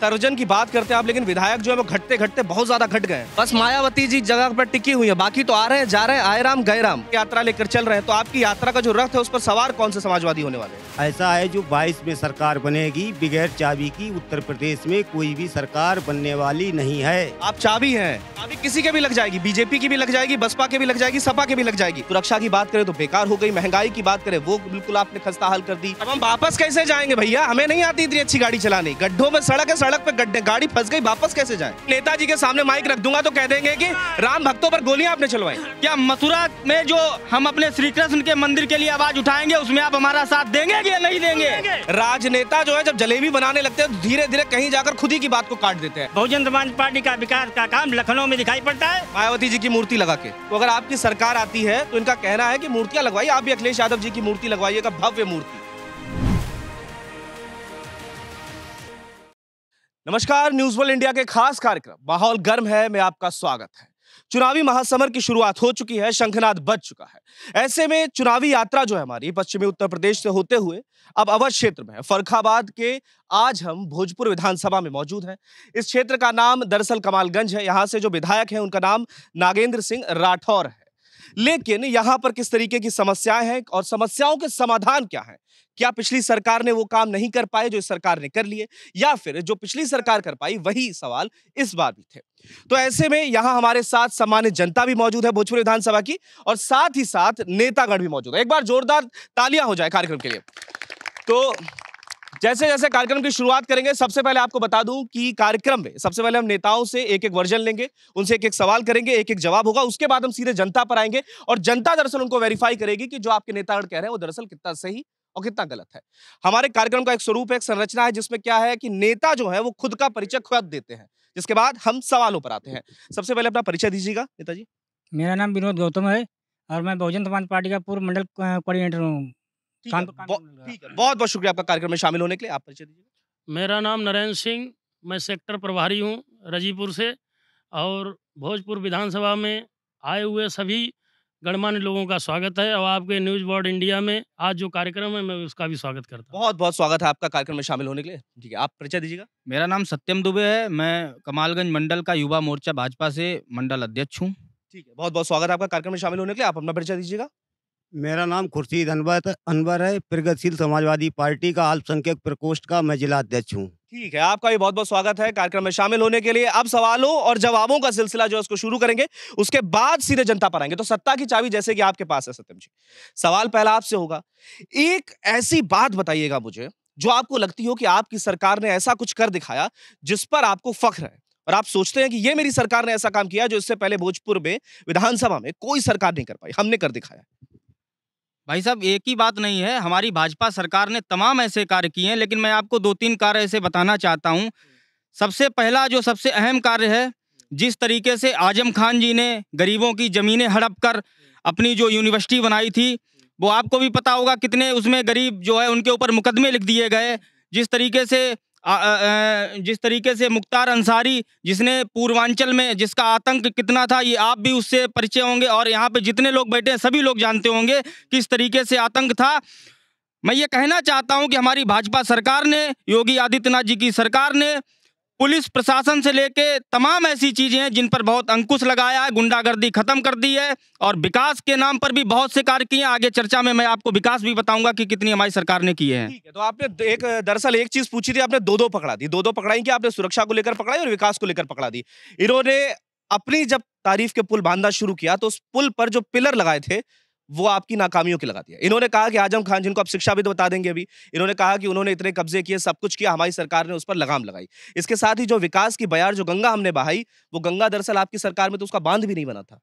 तर्जन की बात करते हैं आप लेकिन विधायक जो है वो घटते घटते बहुत ज्यादा घट गए बस मायावती जी जगह पर टिकी हुई है बाकी तो आ रहे हैं जा रहे हैं आए राम गए राम यात्रा लेकर चल रहे हैं तो आपकी यात्रा का जो रथ है उस पर सवार कौन से समाजवादी होने वाले ऐसा है जो बाईस में सरकार बनेगी बगैर चाबी की उत्तर प्रदेश में कोई भी सरकार बनने वाली नहीं है आप चाबी है अभी किसी के भी लग जाएगी बीजेपी की भी लग जाएगी बसपा के भी लग जाएगी सपा के भी लग जाएगी सुरक्षा की बात करें तो बेकार हो गई महंगाई की बात करें वो बिल्कुल आपने खस्ता हाल कर दी अब हम वापस कैसे जाएंगे भैया हमें नहीं आती इतनी अच्छी गाड़ी चलानी गड्ढों में सड़क है सड़क पे गड्ढे गाड़ी फंस गई वापस कैसे जाए नेताजी के सामने माइक रख दूंगा तो कह देंगे कि राम भक्तों पर गोलियां आपने चलवाई क्या मथुरा में जो हम अपने श्री कृष्ण के मंदिर के लिए आवाज उठाएंगे उसमें आप हमारा साथ देंगे या नहीं देंगे राजनेता जो है जब जलेबी बनाने लगते हैं तो धीरे धीरे कहीं जाकर खुद ही की बात को काट देते हैं बहुजन समाज पार्टी का विकास का काम लखनऊ में दिखाई पड़ता है मायावती जी की मूर्ति लगा के तो अगर आपकी सरकार आती है तो इनका कहना है की मूर्तियाँ लगवाई आप भी अखिलेश यादव जी की मूर्ति लगवाइएगा भव्य मूर्ति नमस्कार न्यूज वर्ल्ड इंडिया के खास कार्यक्रम माहौल गर्म है मैं आपका स्वागत है चुनावी महासमर की शुरुआत हो चुकी है शंखनाद बज चुका है ऐसे में चुनावी यात्रा जो है हमारी पश्चिमी उत्तर प्रदेश से होते हुए अब अवध क्षेत्र में फरखाबाद के आज हम भोजपुर विधानसभा में मौजूद हैं इस क्षेत्र का नाम दरअसल कमालगंज है यहाँ से जो विधायक है उनका नाम नागेंद्र सिंह राठौर है लेकिन यहाँ पर किस तरीके की समस्याएं हैं और समस्याओं के समाधान क्या है क्या पिछली सरकार ने वो काम नहीं कर पाए जो इस सरकार ने कर लिए या फिर जो पिछली सरकार कर पाई वही सवाल इस बार भी थे तो ऐसे में यहां हमारे साथ सामान्य जनता भी मौजूद है भोजपुर विधानसभा की और साथ ही साथ नेतागण भी मौजूद है एक बार जोरदार तालियां हो जाए कार्यक्रम के लिए तो जैसे जैसे कार्यक्रम की शुरुआत करेंगे सबसे पहले आपको बता दूं कि कार्यक्रम में सबसे पहले हम नेताओं से एक एक वर्जन लेंगे उनसे एक एक सवाल करेंगे एक एक जवाब होगा उसके बाद हम सीधे जनता पर आएंगे और जनता दरअसल उनको वेरीफाई करेगी कि जो आपके नेता कह रहे हैं वो दरअसल कितना सही और कितना गलत है हमारे कार्यक्रम का एक स्वरूप है एक संरचना है जिसमें क्या है कि नेता जो है वो खुद का परिचय खुद देते हैं जिसके बाद हम सवालों पर आते हैं सबसे पहले अपना परिचय दीजिएगा नेताजी मेरा नाम विनोद गौतम है और मैं बहुजन समाज पार्टी का पूर्व मंडल कोऑर्डिनेटर हूँ बहुत बहुत शुक्रिया आपका कार्यक्रम में शामिल होने के लिए आप परिचय दीजिए मेरा नाम नरेंद्र सिंह मैं सेक्टर प्रभारी हूँ रजीपुर से और भोजपुर विधानसभा में आए हुए सभी गणमान्य लोगों का स्वागत है और आपके न्यूज बोर्ड इंडिया में आज जो कार्यक्रम है मैं उसका भी स्वागत करता हूँ बहुत बहुत स्वागत है आपका कार्यक्रम में शामिल होने के लिए ठीक है आप परिचय दीजिएगा मेरा नाम सत्यम दुबे है मैं कमालगंज मंडल का युवा मोर्चा भाजपा से मंडल अध्यक्ष हूँ ठीक है बहुत बहुत स्वागत है आपका कार्यक्रम में शामिल होने के लिए आप अपना परिचय दीजिएगा मेरा नाम खुर्शीद अनवर अनवर है प्रगतिशील समाजवादी पार्टी का अल्पसंख्यक प्रकोष्ठ का मैं जिला अध्यक्ष हूँ ठीक है आपका भी बहुत बहुत स्वागत है कार्यक्रम में शामिल होने के लिए अब सवालों और जवाबों का सिलसिला जो है उसको शुरू करेंगे उसके बाद सीधे जनता पर आएंगे तो सत्ता की चाबी जैसे कि आपके पास है सत्यम जी सवाल पहला आपसे होगा एक ऐसी बात बताइएगा मुझे जो आपको लगती हो कि आपकी सरकार ने ऐसा कुछ कर दिखाया जिस पर आपको फख्र है और आप सोचते हैं कि ये मेरी सरकार ने ऐसा काम किया जो इससे पहले भोजपुर में विधानसभा में कोई सरकार नहीं कर पाई हमने कर दिखाया भाई साहब एक ही बात नहीं है हमारी भाजपा सरकार ने तमाम ऐसे कार्य किए हैं लेकिन मैं आपको दो तीन कार्य ऐसे बताना चाहता हूँ सबसे पहला जो सबसे अहम कार्य है जिस तरीके से आजम खान जी ने गरीबों की ज़मीनें हड़प कर अपनी जो यूनिवर्सिटी बनाई थी वो आपको भी पता होगा कितने उसमें गरीब जो है उनके ऊपर मुकदमे लिख दिए गए जिस तरीके से जिस तरीके से मुख्तार अंसारी जिसने पूर्वांचल में जिसका आतंक कितना था ये आप भी उससे परिचय होंगे और यहाँ पे जितने लोग बैठे हैं सभी लोग जानते होंगे किस तरीके से आतंक था मैं ये कहना चाहता हूँ कि हमारी भाजपा सरकार ने योगी आदित्यनाथ जी की सरकार ने पुलिस प्रशासन से लेके तमाम ऐसी चीज़ें हैं जिन पर बहुत अंकुश लगाया है गुंडागर्दी खत्म कर दी है और विकास के नाम पर भी बहुत से कार्य किए आगे चर्चा में मैं आपको विकास भी बताऊंगा कि कितनी हमारी सरकार ने किए हैं तो आपने एक दरअसल एक चीज़ पूछी थी आपने दो दो पकड़ा दी दो दो पकड़ाई कि आपने सुरक्षा को लेकर पकड़ाई और विकास को लेकर पकड़ा दी इन्होंने अपनी जब तारीफ के पुल बांधना शुरू किया तो उस पुल पर जो पिलर लगाए थे वो आपकी नाकामियों की लगाती है इन्होंने कहा कि आजम खान जिनको आप शिक्षा भी तो बता देंगे अभी इन्होंने कहा कि उन्होंने इतने कब्जे किए सब कुछ किया हमारी सरकार ने उस पर लगाम लगाई इसके साथ ही जो विकास की बयार जो गंगा हमने बहाई वो गंगा दरअसल आपकी सरकार में तो उसका बांध भी नहीं बना था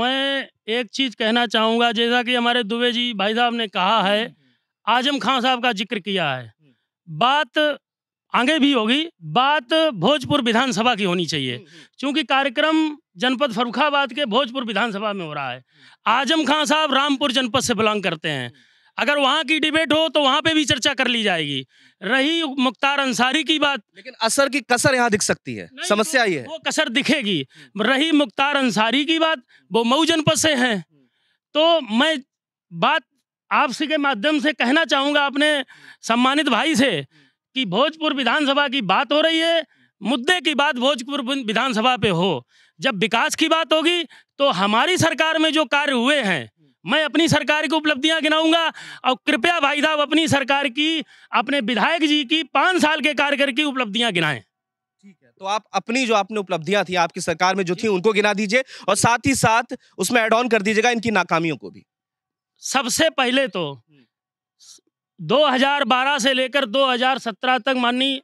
मैं एक चीज कहना चाहूंगा जैसा कि हमारे दुबे जी भाई साहब ने कहा है हम्म, हम्म। आजम खान साहब का जिक्र किया है हम्म। बात आगे भी होगी बात भोजपुर विधानसभा की होनी चाहिए हम्म, हम्म। क्योंकि कार्यक्रम जनपद फरुखाबाद के भोजपुर विधानसभा में हो रहा है हम्म। आजम खान साहब रामपुर जनपद से बिलोंग करते हैं अगर वहाँ की डिबेट हो तो वहाँ पे भी चर्चा कर ली जाएगी रही मुख्तार अंसारी की बात लेकिन असर की कसर यहाँ दिख सकती है समस्या ये है वो कसर दिखेगी रही मुख्तार अंसारी की बात वो मऊ जनपद से हैं तो मैं बात आपसी के माध्यम से कहना चाहूँगा अपने सम्मानित भाई से कि भोजपुर विधानसभा की बात हो रही है मुद्दे की बात भोजपुर विधानसभा पे हो जब विकास की बात होगी तो हमारी सरकार में जो कार्य हुए हैं मैं अपनी सरकार की उपलब्धियां गिनाऊंगा और कृपया भाई साहब अपनी सरकार की अपने विधायक जी की पांच साल के कार्यकर की उपलब्धियां गिनाएं ठीक है तो आप अपनी जो आपने उपलब्धियां थी आपकी सरकार में जो थी उनको गिना दीजिए और साथ ही साथ उसमें एड ऑन कर दीजिएगा इनकी नाकामियों को भी सबसे पहले तो 2012 से लेकर 2017 तक माननीय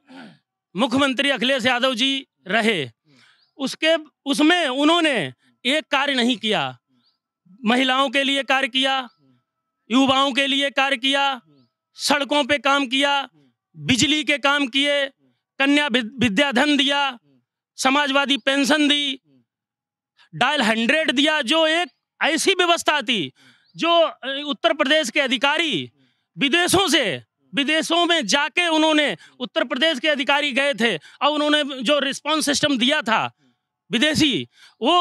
मुख्यमंत्री अखिलेश यादव जी रहे उसके उसमें उन्होंने एक कार्य नहीं किया महिलाओं के लिए कार्य किया युवाओं के लिए कार्य किया सड़कों पे काम किया बिजली के काम किए कन्या विद्याधन दिया समाजवादी पेंशन दी डायल हंड्रेड दिया जो एक ऐसी व्यवस्था थी जो उत्तर प्रदेश के अधिकारी विदेशों से विदेशों में जाके उन्होंने उत्तर प्रदेश के अधिकारी गए थे और उन्होंने जो रिस्पॉन्स सिस्टम दिया था विदेशी वो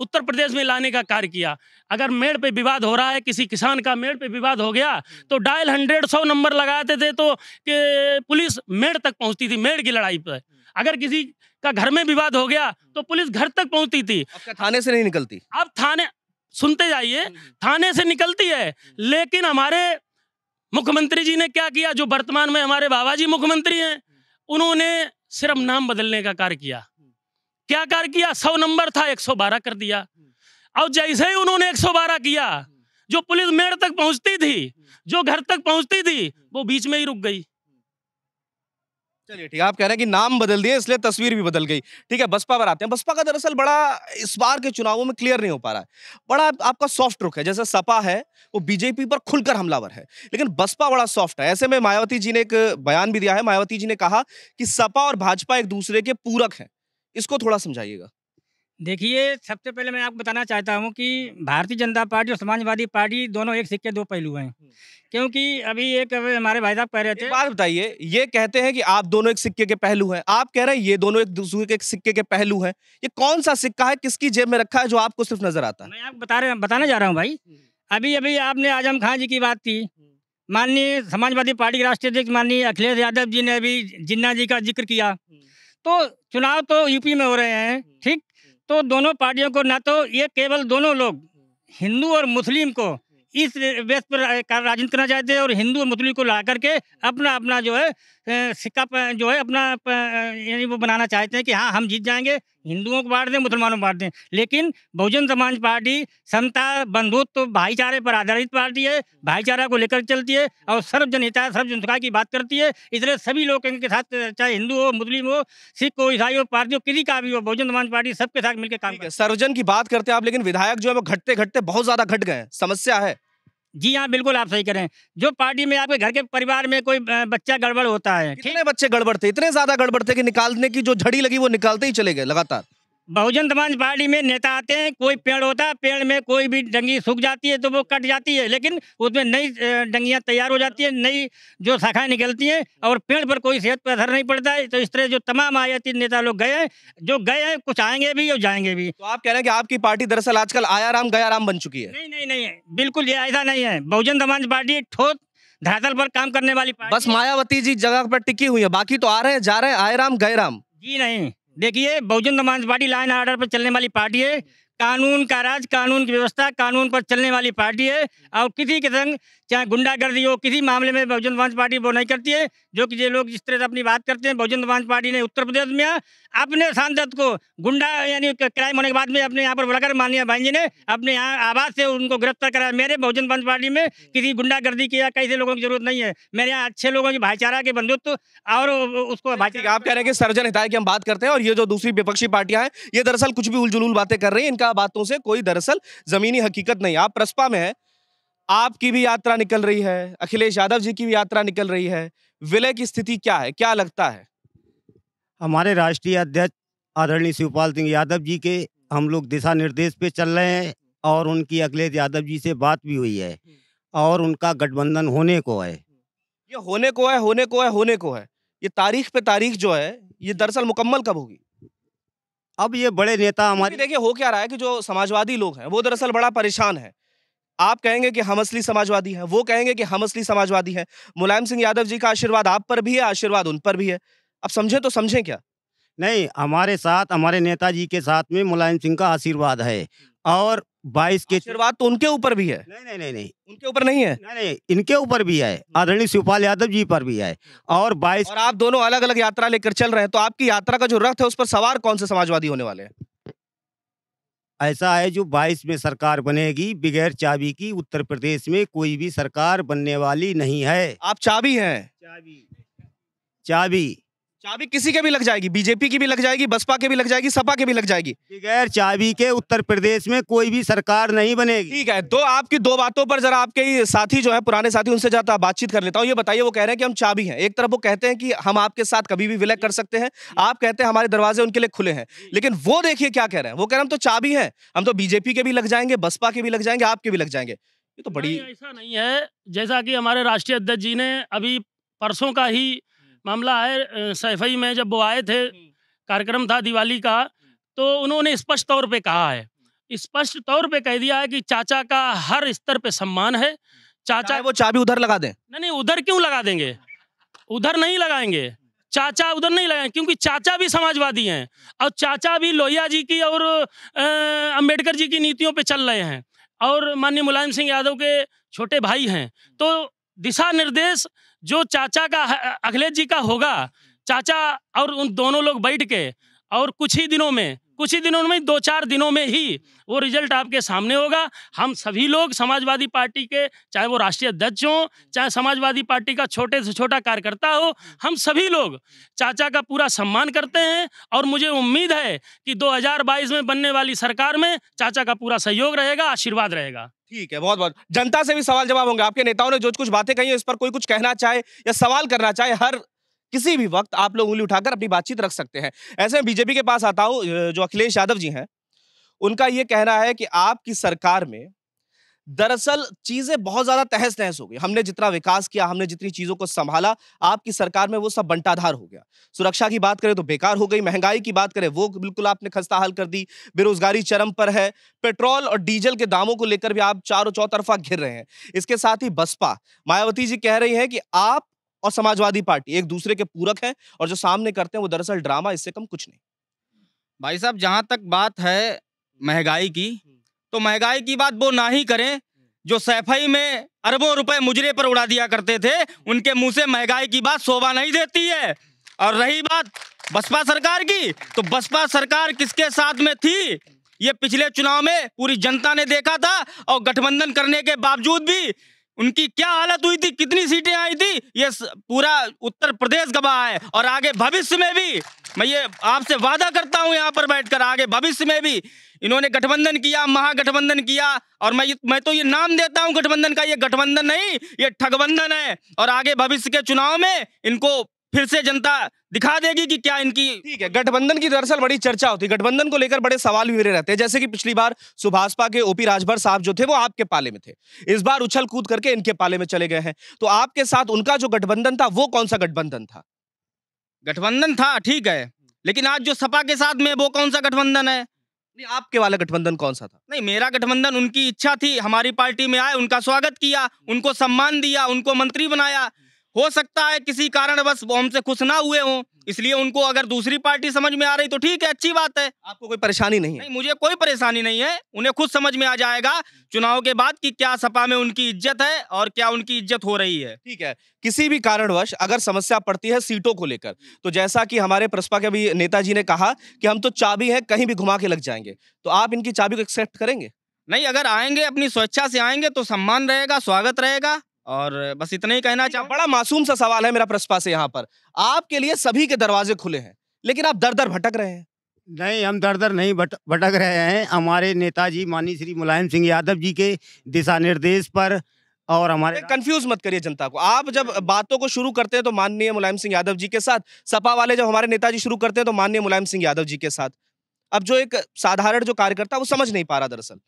उत्तर प्रदेश में लाने का कार्य किया अगर मेड़ पे विवाद हो रहा है किसी किसान का मेड़ पे विवाद हो गया तो डायल हंड्रेड सौ नंबर लगाते थे तो पुलिस मेड़ तक पहुंचती थी मेड़ की लड़ाई पर अगर किसी का घर में विवाद हो गया तो पुलिस घर तक पहुंचती थी थाने से नहीं निकलती अब थाने सुनते जाइए थाने से निकलती है लेकिन हमारे मुख्यमंत्री जी ने क्या किया जो वर्तमान में हमारे बाबा जी मुख्यमंत्री हैं उन्होंने सिर्फ नाम बदलने का कार्य किया क्या कार्य किया सौ नंबर था बारह कर दिया और जैसे ही उन्होंने बारह किया जो पुलिस मेड़ तक पहुंचती थी जो घर तक पहुंचती थी वो बीच में ही रुक गई चलिए ठीक है आप कह रहे हैं कि नाम बदल दिए इसलिए तस्वीर भी बदल गई ठीक है बसपा पर आते हैं बसपा का दरअसल बड़ा इस बार के चुनावों में क्लियर नहीं हो पा रहा है बड़ा आपका सॉफ्ट रुख है जैसे सपा है वो बीजेपी पर खुलकर हमलावर है लेकिन बसपा बड़ा सॉफ्ट है ऐसे में मायावती जी ने एक बयान भी दिया है मायावती जी ने कहा कि सपा और भाजपा एक दूसरे के पूरक हैं इसको थोड़ा समझाइएगा देखिए सबसे पहले मैं आपको बताना चाहता हूँ कि भारतीय जनता पार्टी और समाजवादी पार्टी दोनों एक सिक्के दो पहलू हैं हम्म। क्योंकि अभी एक हमारे भाई साहब कह रहे थे बात बताइए ये कहते हैं कि आप दोनों एक सिक्के के पहलू हैं आप कह रहे हैं ये दोनों एक दूसरे के सिक्के के पहलू हैं ये कौन सा सिक्का है किसकी जेब में रखा है जो आपको सिर्फ नजर आता है मैं आपको बता रहे बताने जा रहा हूँ भाई हम्म। अभी अभी आपने आजम खान जी की बात की हम्म। माननीय समाजवादी पार्टी के राष्ट्रीय अध्यक्ष माननीय अखिलेश यादव जी ने अभी जिन्ना जी का जिक्र किया तो चुनाव तो यूपी में हो रहे हैं ठीक तो दोनों पार्टियों को ना तो ये केवल दोनों लोग हिंदू और मुस्लिम को इस बेस पर राजनीति करना चाहते हैं और हिंदू और मुस्लिम को ला करके अपना अपना जो है सिक्का जो है अपना यानी वो बनाना चाहते हैं कि हाँ हम जीत जाएंगे हिंदुओं को बांट दें मुसलमानों को बांट दें लेकिन बहुजन समाज पार्टी समता बंधुत्व तो भाईचारे पर आधारित पार्टी है भाईचारा को लेकर चलती है और सर्वजनता हिता सर्वजन सुखा की बात करती है इसलिए सभी लोग इनके साथ चाहे हिंदू हो मुस्लिम हो सिख हो ईसाई हो पार्टी हो किसी का भी हो बहुजन समाज पार्टी सबके साथ मिलकर काम सर्वजन की बात करते हैं आप लेकिन विधायक जो है वो घटते घटते बहुत ज्यादा घट गए समस्या है जी हाँ बिल्कुल आप सही करें जो पार्टी में आपके घर के परिवार में कोई बच्चा गड़बड़ होता है कितने बच्चे गड़बड़ थे इतने ज्यादा गड़बड़ थे कि निकालने की जो झड़ी लगी वो निकालते ही चले गए लगातार बहुजन समाज पार्टी में नेता आते हैं कोई पेड़ होता है पेड़ में कोई भी डंगी सूख जाती है तो वो कट जाती है लेकिन उसमें नई डंगियां तैयार हो जाती है नई जो शाखाएं निकलती हैं और पेड़ पर कोई सेहत पर असर नहीं पड़ता है तो इस तरह जो तमाम आयाती नेता लोग गए हैं जो गए हैं कुछ आएंगे भी और जाएंगे भी तो आप कह रहे हैं कि आपकी पार्टी दरअसल आजकल आया राम गया राम बन चुकी है नहीं नहीं नहीं बिल्कुल ये ऐसा नहीं है बहुजन समाज पार्टी ठोस धरातल पर काम करने वाली बस मायावती जी जगह पर टिकी हुई है बाकी तो आ रहे हैं जा रहे हैं आए राम गए राम जी नहीं देखिए बहुजन समाजवादी लाइन आर्डर पर चलने वाली पार्टी है कानून का राज कानून की व्यवस्था कानून पर चलने वाली पार्टी है और किसी के संग चाहे गुंडागर्दी हो किसी मामले में बहुजन समाज पार्टी वो नहीं करती है जो कि ये लोग जिस तरह से अपनी बात करते हैं बहुजन समाज पार्टी ने उत्तर प्रदेश में अपने सांसद को गुंडा यानी क्राइम होने के बाद में अपने यहाँ पर बुलाकर माननीय भाई जी ने अपने यहाँ आवाज से उनको गिरफ्तार कराया मेरे बहुजन समाज पार्टी में किसी गुंडागर्दी की या कैसे लोगों की जरूरत नहीं है मेरे यहाँ अच्छे लोगों की भाईचारा के बंधुत्व और उसको आप कह रहे हैं कि सर्जन हिताय की हम बात करते हैं और ये जो दूसरी विपक्षी पार्टियां हैं ये दरअसल कुछ भी उलझुल बातें कर रही है इनका बातों से कोई दरअसल जमीनी हकीकत नहीं आप प्रसपा में है आपकी भी यात्रा निकल रही है अखिलेश यादव जी की भी यात्रा निकल रही है विलय की स्थिति क्या है क्या लगता है हमारे राष्ट्रीय अध्यक्ष आदरणीय शिवपाल सिंह यादव जी के हम लोग दिशा निर्देश पे चल रहे हैं और उनकी अखिलेश यादव जी से बात भी हुई है और उनका गठबंधन होने को है ये होने को है होने को है होने को है ये तारीख पे तारीख जो है ये दरअसल मुकम्मल कब होगी अब ये बड़े नेता हमारे देखिए हो क्या रहा है कि जो समाजवादी लोग हैं वो दरअसल बड़ा परेशान है आप कहेंगे कि हम असली समाजवादी हैं वो कहेंगे कि हम असली समाजवादी हैं मुलायम सिंह यादव जी का आशीर्वाद आप पर भी है आशीर्वाद उन पर भी है अब समझे तो समझें क्या नहीं हमारे साथ हमारे नेताजी के साथ में मुलायम सिंह का आशीर्वाद है और बाईस के आशीर्वाद तो उनके ऊपर भी है नहीं नहीं नहीं नहीं उनके ऊपर नहीं है नहीं नहीं इनके ऊपर भी है आदरणीय शिवपाल यादव जी पर भी है और बाईस और आप दोनों अलग अलग यात्रा लेकर चल रहे हैं तो आपकी यात्रा का जो रथ है उस पर सवार कौन से समाजवादी होने वाले हैं ऐसा है जो 22 में सरकार बनेगी बगैर चाबी की उत्तर प्रदेश में कोई भी सरकार बनने वाली नहीं है आप चाबी हैं चाबी चाबी चाबी किसी के भी लग जाएगी बीजेपी की भी लग जाएगी बसपा के भी लग जाएगी सपा के भी लग जाएगी बगैर चाबी के उत्तर प्रदेश में कोई भी सरकार नहीं बनेगी ठीक है दो तो आपकी दो बातों पर जरा आपके साथी जो है पुराने साथी उनसे जाता बातचीत कर लेता हूँ ये बताइए वो कह रहे हैं कि हम चाबी हैं एक तरफ वो कहते हैं कि हम आपके साथ कभी भी विलय कर सकते हैं आप कहते हैं हमारे दरवाजे उनके लिए खुले हैं लेकिन वो देखिए क्या कह रहे हैं वो कह रहे हम तो चाबी है हम तो बीजेपी के भी लग जाएंगे बसपा के भी लग जाएंगे आपके भी लग जाएंगे ये तो बड़ी ऐसा नहीं है जैसा कि हमारे राष्ट्रीय अध्यक्ष जी ने अभी परसों का ही मामला है सैफई में जब वो आए थे कार्यक्रम था दिवाली का तो उन्होंने स्पष्ट तौर पे कहा है स्पष्ट तौर पे कह दिया है कि चाचा का हर स्तर पे सम्मान है चाचा वो चाबी उधर लगा दें नहीं नहीं उधर क्यों लगा देंगे उधर नहीं लगाएंगे चाचा उधर नहीं लगाएंगे क्योंकि चाचा भी समाजवादी हैं और चाचा भी लोहिया जी की और अम्बेडकर जी की नीतियों पर चल रहे हैं और माननीय मुलायम सिंह यादव के छोटे भाई हैं तो दिशा निर्देश जो चाचा का अखिलेश जी का होगा चाचा और उन दोनों लोग बैठ के और कुछ ही दिनों में कुछ ही दिनों में दो चार दिनों में ही वो रिजल्ट आपके सामने होगा हम सभी लोग समाजवादी पार्टी के चाहे वो राष्ट्रीय अध्यक्ष हों चाहे समाजवादी पार्टी का छोटे से छोटा कार्यकर्ता हो हम सभी लोग चाचा का पूरा सम्मान करते हैं और मुझे उम्मीद है कि 2022 में बनने वाली सरकार में चाचा का पूरा सहयोग रहेगा आशीर्वाद रहेगा ठीक है बहुत बहुत जनता से भी सवाल जवाब होंगे आपके नेताओं ने जो कुछ बातें कही इस पर कोई कुछ कहना चाहे या सवाल करना चाहे हर किसी भी वक्त आप लोग उंगली उठाकर अपनी बातचीत रख सकते हैं ऐसे में बीजेपी के पास आता हूँ जो अखिलेश यादव जी हैं उनका ये कहना है कि आपकी सरकार में दरअसल चीजें बहुत ज्यादा तहस नहस हो गई हमने जितना विकास किया हमने जितनी चीजों को संभाला आपकी सरकार में वो सब बंटाधार हो गया सुरक्षा की बात करें तो बेकार हो गई महंगाई की बात करें वो बिल्कुल आपने खस्ता हाल कर दी बेरोजगारी चरम पर है पेट्रोल और डीजल के दामों को लेकर भी आप चारों चौतरफा घिर रहे हैं इसके साथ ही बसपा मायावती जी कह रही है कि आप और समाजवादी पार्टी एक दूसरे के पूरक हैं और जो सामने करते हैं वो दरअसल ड्रामा इससे कम कुछ नहीं भाई साहब जहां तक बात है महंगाई की तो महंगाई की बात वो ना ही करें जो सैफई में अरबों रुपए मुजरे पर उड़ा दिया करते थे उनके मुंह से महंगाई की बात शोभा नहीं देती है और रही बात बसपा सरकार की तो बसपा सरकार किसके साथ में थी ये पिछले चुनाव में पूरी जनता ने देखा था और गठबंधन करने के बावजूद भी उनकी क्या हालत हुई थी कितनी सीटें आई थी ये पूरा उत्तर प्रदेश गवाह है और आगे भविष्य में भी मैं ये आपसे वादा करता हूँ यहाँ पर बैठकर आगे भविष्य में भी इन्होंने गठबंधन किया महागठबंधन किया और मैं मैं तो ये नाम देता हूँ गठबंधन का ये गठबंधन नहीं ये ठगबंधन है और आगे भविष्य के चुनाव में इनको फिर से जनता दिखा देगी कि क्या इनकी ठीक है गठबंधन की दरअसल बड़ी चर्चा होती है गठबंधन को लेकर बड़े सवाल भी मेरे रहते हैं जैसे कि पिछली बार सुभाषपा के ओपी राजभर साहब जो थे वो आपके पाले में थे इस बार उछल कूद करके इनके पाले में चले गए हैं तो आपके साथ उनका जो गठबंधन था वो कौन सा गठबंधन था गठबंधन था ठीक है लेकिन आज जो सपा के साथ में वो कौन सा गठबंधन है नहीं आपके वाला गठबंधन कौन सा था नहीं मेरा गठबंधन उनकी इच्छा थी हमारी पार्टी में आए उनका स्वागत किया उनको सम्मान दिया उनको मंत्री बनाया हो सकता है किसी कारणवश वो हमसे खुश ना हुए हों इसलिए उनको अगर दूसरी पार्टी समझ में आ रही तो ठीक है अच्छी बात है आपको कोई परेशानी नहीं है नहीं मुझे कोई परेशानी नहीं है उन्हें खुद समझ में आ जाएगा चुनाव के बाद कि क्या सपा में उनकी इज्जत है और क्या उनकी इज्जत हो रही है ठीक है किसी भी कारणवश अगर समस्या पड़ती है सीटों को लेकर तो जैसा कि हमारे प्रसपा के भी नेताजी ने कहा कि हम तो चाबी है कहीं भी घुमा के लग जाएंगे तो आप इनकी चाबी को एक्सेप्ट करेंगे नहीं अगर आएंगे अपनी स्वेच्छा से आएंगे तो सम्मान रहेगा स्वागत रहेगा और बस इतना ही कहना चाहूँ बड़ा मासूम सा सवाल है मेरा प्रस्पा से यहाँ पर आपके लिए सभी के दरवाजे खुले हैं लेकिन आप दर दर भटक रहे हैं नहीं हम दर दर नहीं भट, भटक रहे हैं हमारे नेताजी माननीय श्री मुलायम सिंह यादव जी के दिशा निर्देश पर और हमारे कंफ्यूज मत करिए जनता को आप जब बातों को शुरू करते हैं तो माननीय मुलायम सिंह यादव जी के साथ सपा वाले जब हमारे नेताजी शुरू करते हैं तो माननीय मुलायम सिंह यादव जी के साथ अब जो एक साधारण जो कार्यकर्ता वो समझ नहीं पा रहा दरअसल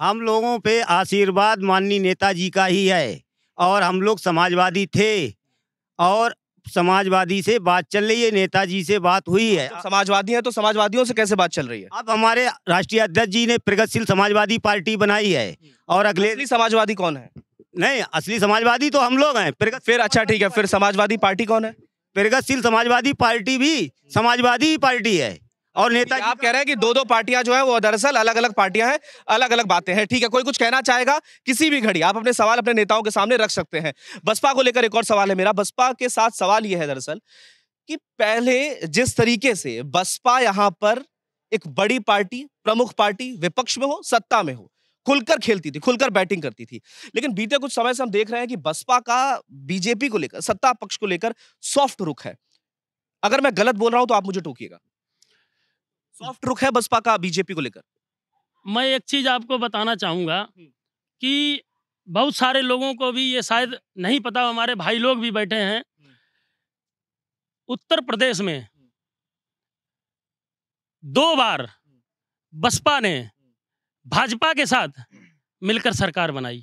हम लोगों पे आशीर्वाद माननीय नेताजी का ही है और हम लोग समाजवादी थे और समाजवादी से बात चल रही है नेताजी से बात हुई है समाजवादी है तो समाजवादियों से कैसे बात चल रही है अब हमारे राष्ट्रीय अध्यक्ष जी ने प्रगतिशील समाजवादी पार्टी बनाई है और अगले समाजवादी कौन है नहीं असली समाजवादी तो हम लोग हैं प्रगत फिर अच्छा ठीक है फिर समाजवादी पार्टी कौन है प्रगतिशील समाजवादी पार्टी भी समाजवादी पार्टी है और नेता आप कह रहे हैं कि दो दो पार्टियां जो है वो दरअसल अलग अलग पार्टियां हैं अलग अलग बातें हैं ठीक है कोई कुछ कहना चाहेगा किसी भी घड़ी आप अपने सवाल अपने नेताओं के सामने रख सकते हैं बसपा को लेकर एक और सवाल है मेरा बसपा के साथ सवाल यह है दरअसल कि पहले जिस तरीके से बसपा यहां पर एक बड़ी पार्टी प्रमुख पार्टी विपक्ष में हो सत्ता में हो खुलकर खेलती थी खुलकर बैटिंग करती थी लेकिन बीते कुछ समय से हम देख रहे हैं कि बसपा का बीजेपी को लेकर सत्ता पक्ष को लेकर सॉफ्ट रुख है अगर मैं गलत बोल रहा हूं तो आप मुझे टोकिएगा सॉफ्ट रुख है बसपा का बीजेपी को लेकर मैं एक चीज आपको बताना चाहूंगा हम्म। कि बहुत सारे लोगों को भी ये शायद नहीं पता हमारे भाई लोग भी बैठे हैं हम्म। उत्तर प्रदेश में हम्म। दो बार बसपा ने भाजपा के साथ मिलकर सरकार बनाई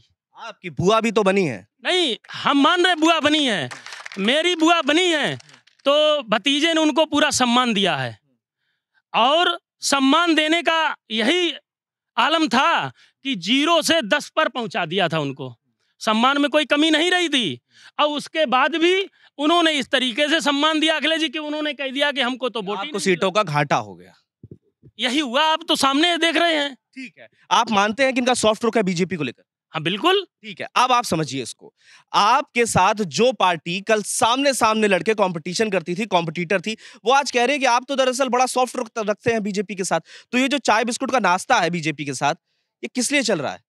आपकी बुआ भी तो बनी है नहीं हम मान रहे बुआ बनी है मेरी बुआ बनी है तो भतीजे ने उनको पूरा सम्मान दिया है और सम्मान देने का यही आलम था कि जीरो से दस पर पहुंचा दिया था उनको सम्मान में कोई कमी नहीं रही थी और उसके बाद भी उन्होंने इस तरीके से सम्मान दिया अखिलेश जी कि उन्होंने कह दिया कि हमको तो वोट आपको सीटों का घाटा हो गया यही हुआ आप तो सामने देख रहे हैं ठीक है आप मानते हैं कि इनका सॉफ्ट रुक है बीजेपी को लेकर हाँ बिल्कुल ठीक है अब आप समझिए इसको आपके साथ जो पार्टी कल सामने सामने लड़के कंपटीशन करती थी कॉम्पिटिटर थी वो आज कह रहे हैं कि आप तो दरअसल बड़ा सॉफ्ट रखते हैं बीजेपी के साथ तो ये जो चाय बिस्कुट का नाश्ता है बीजेपी के साथ ये किस लिए चल रहा है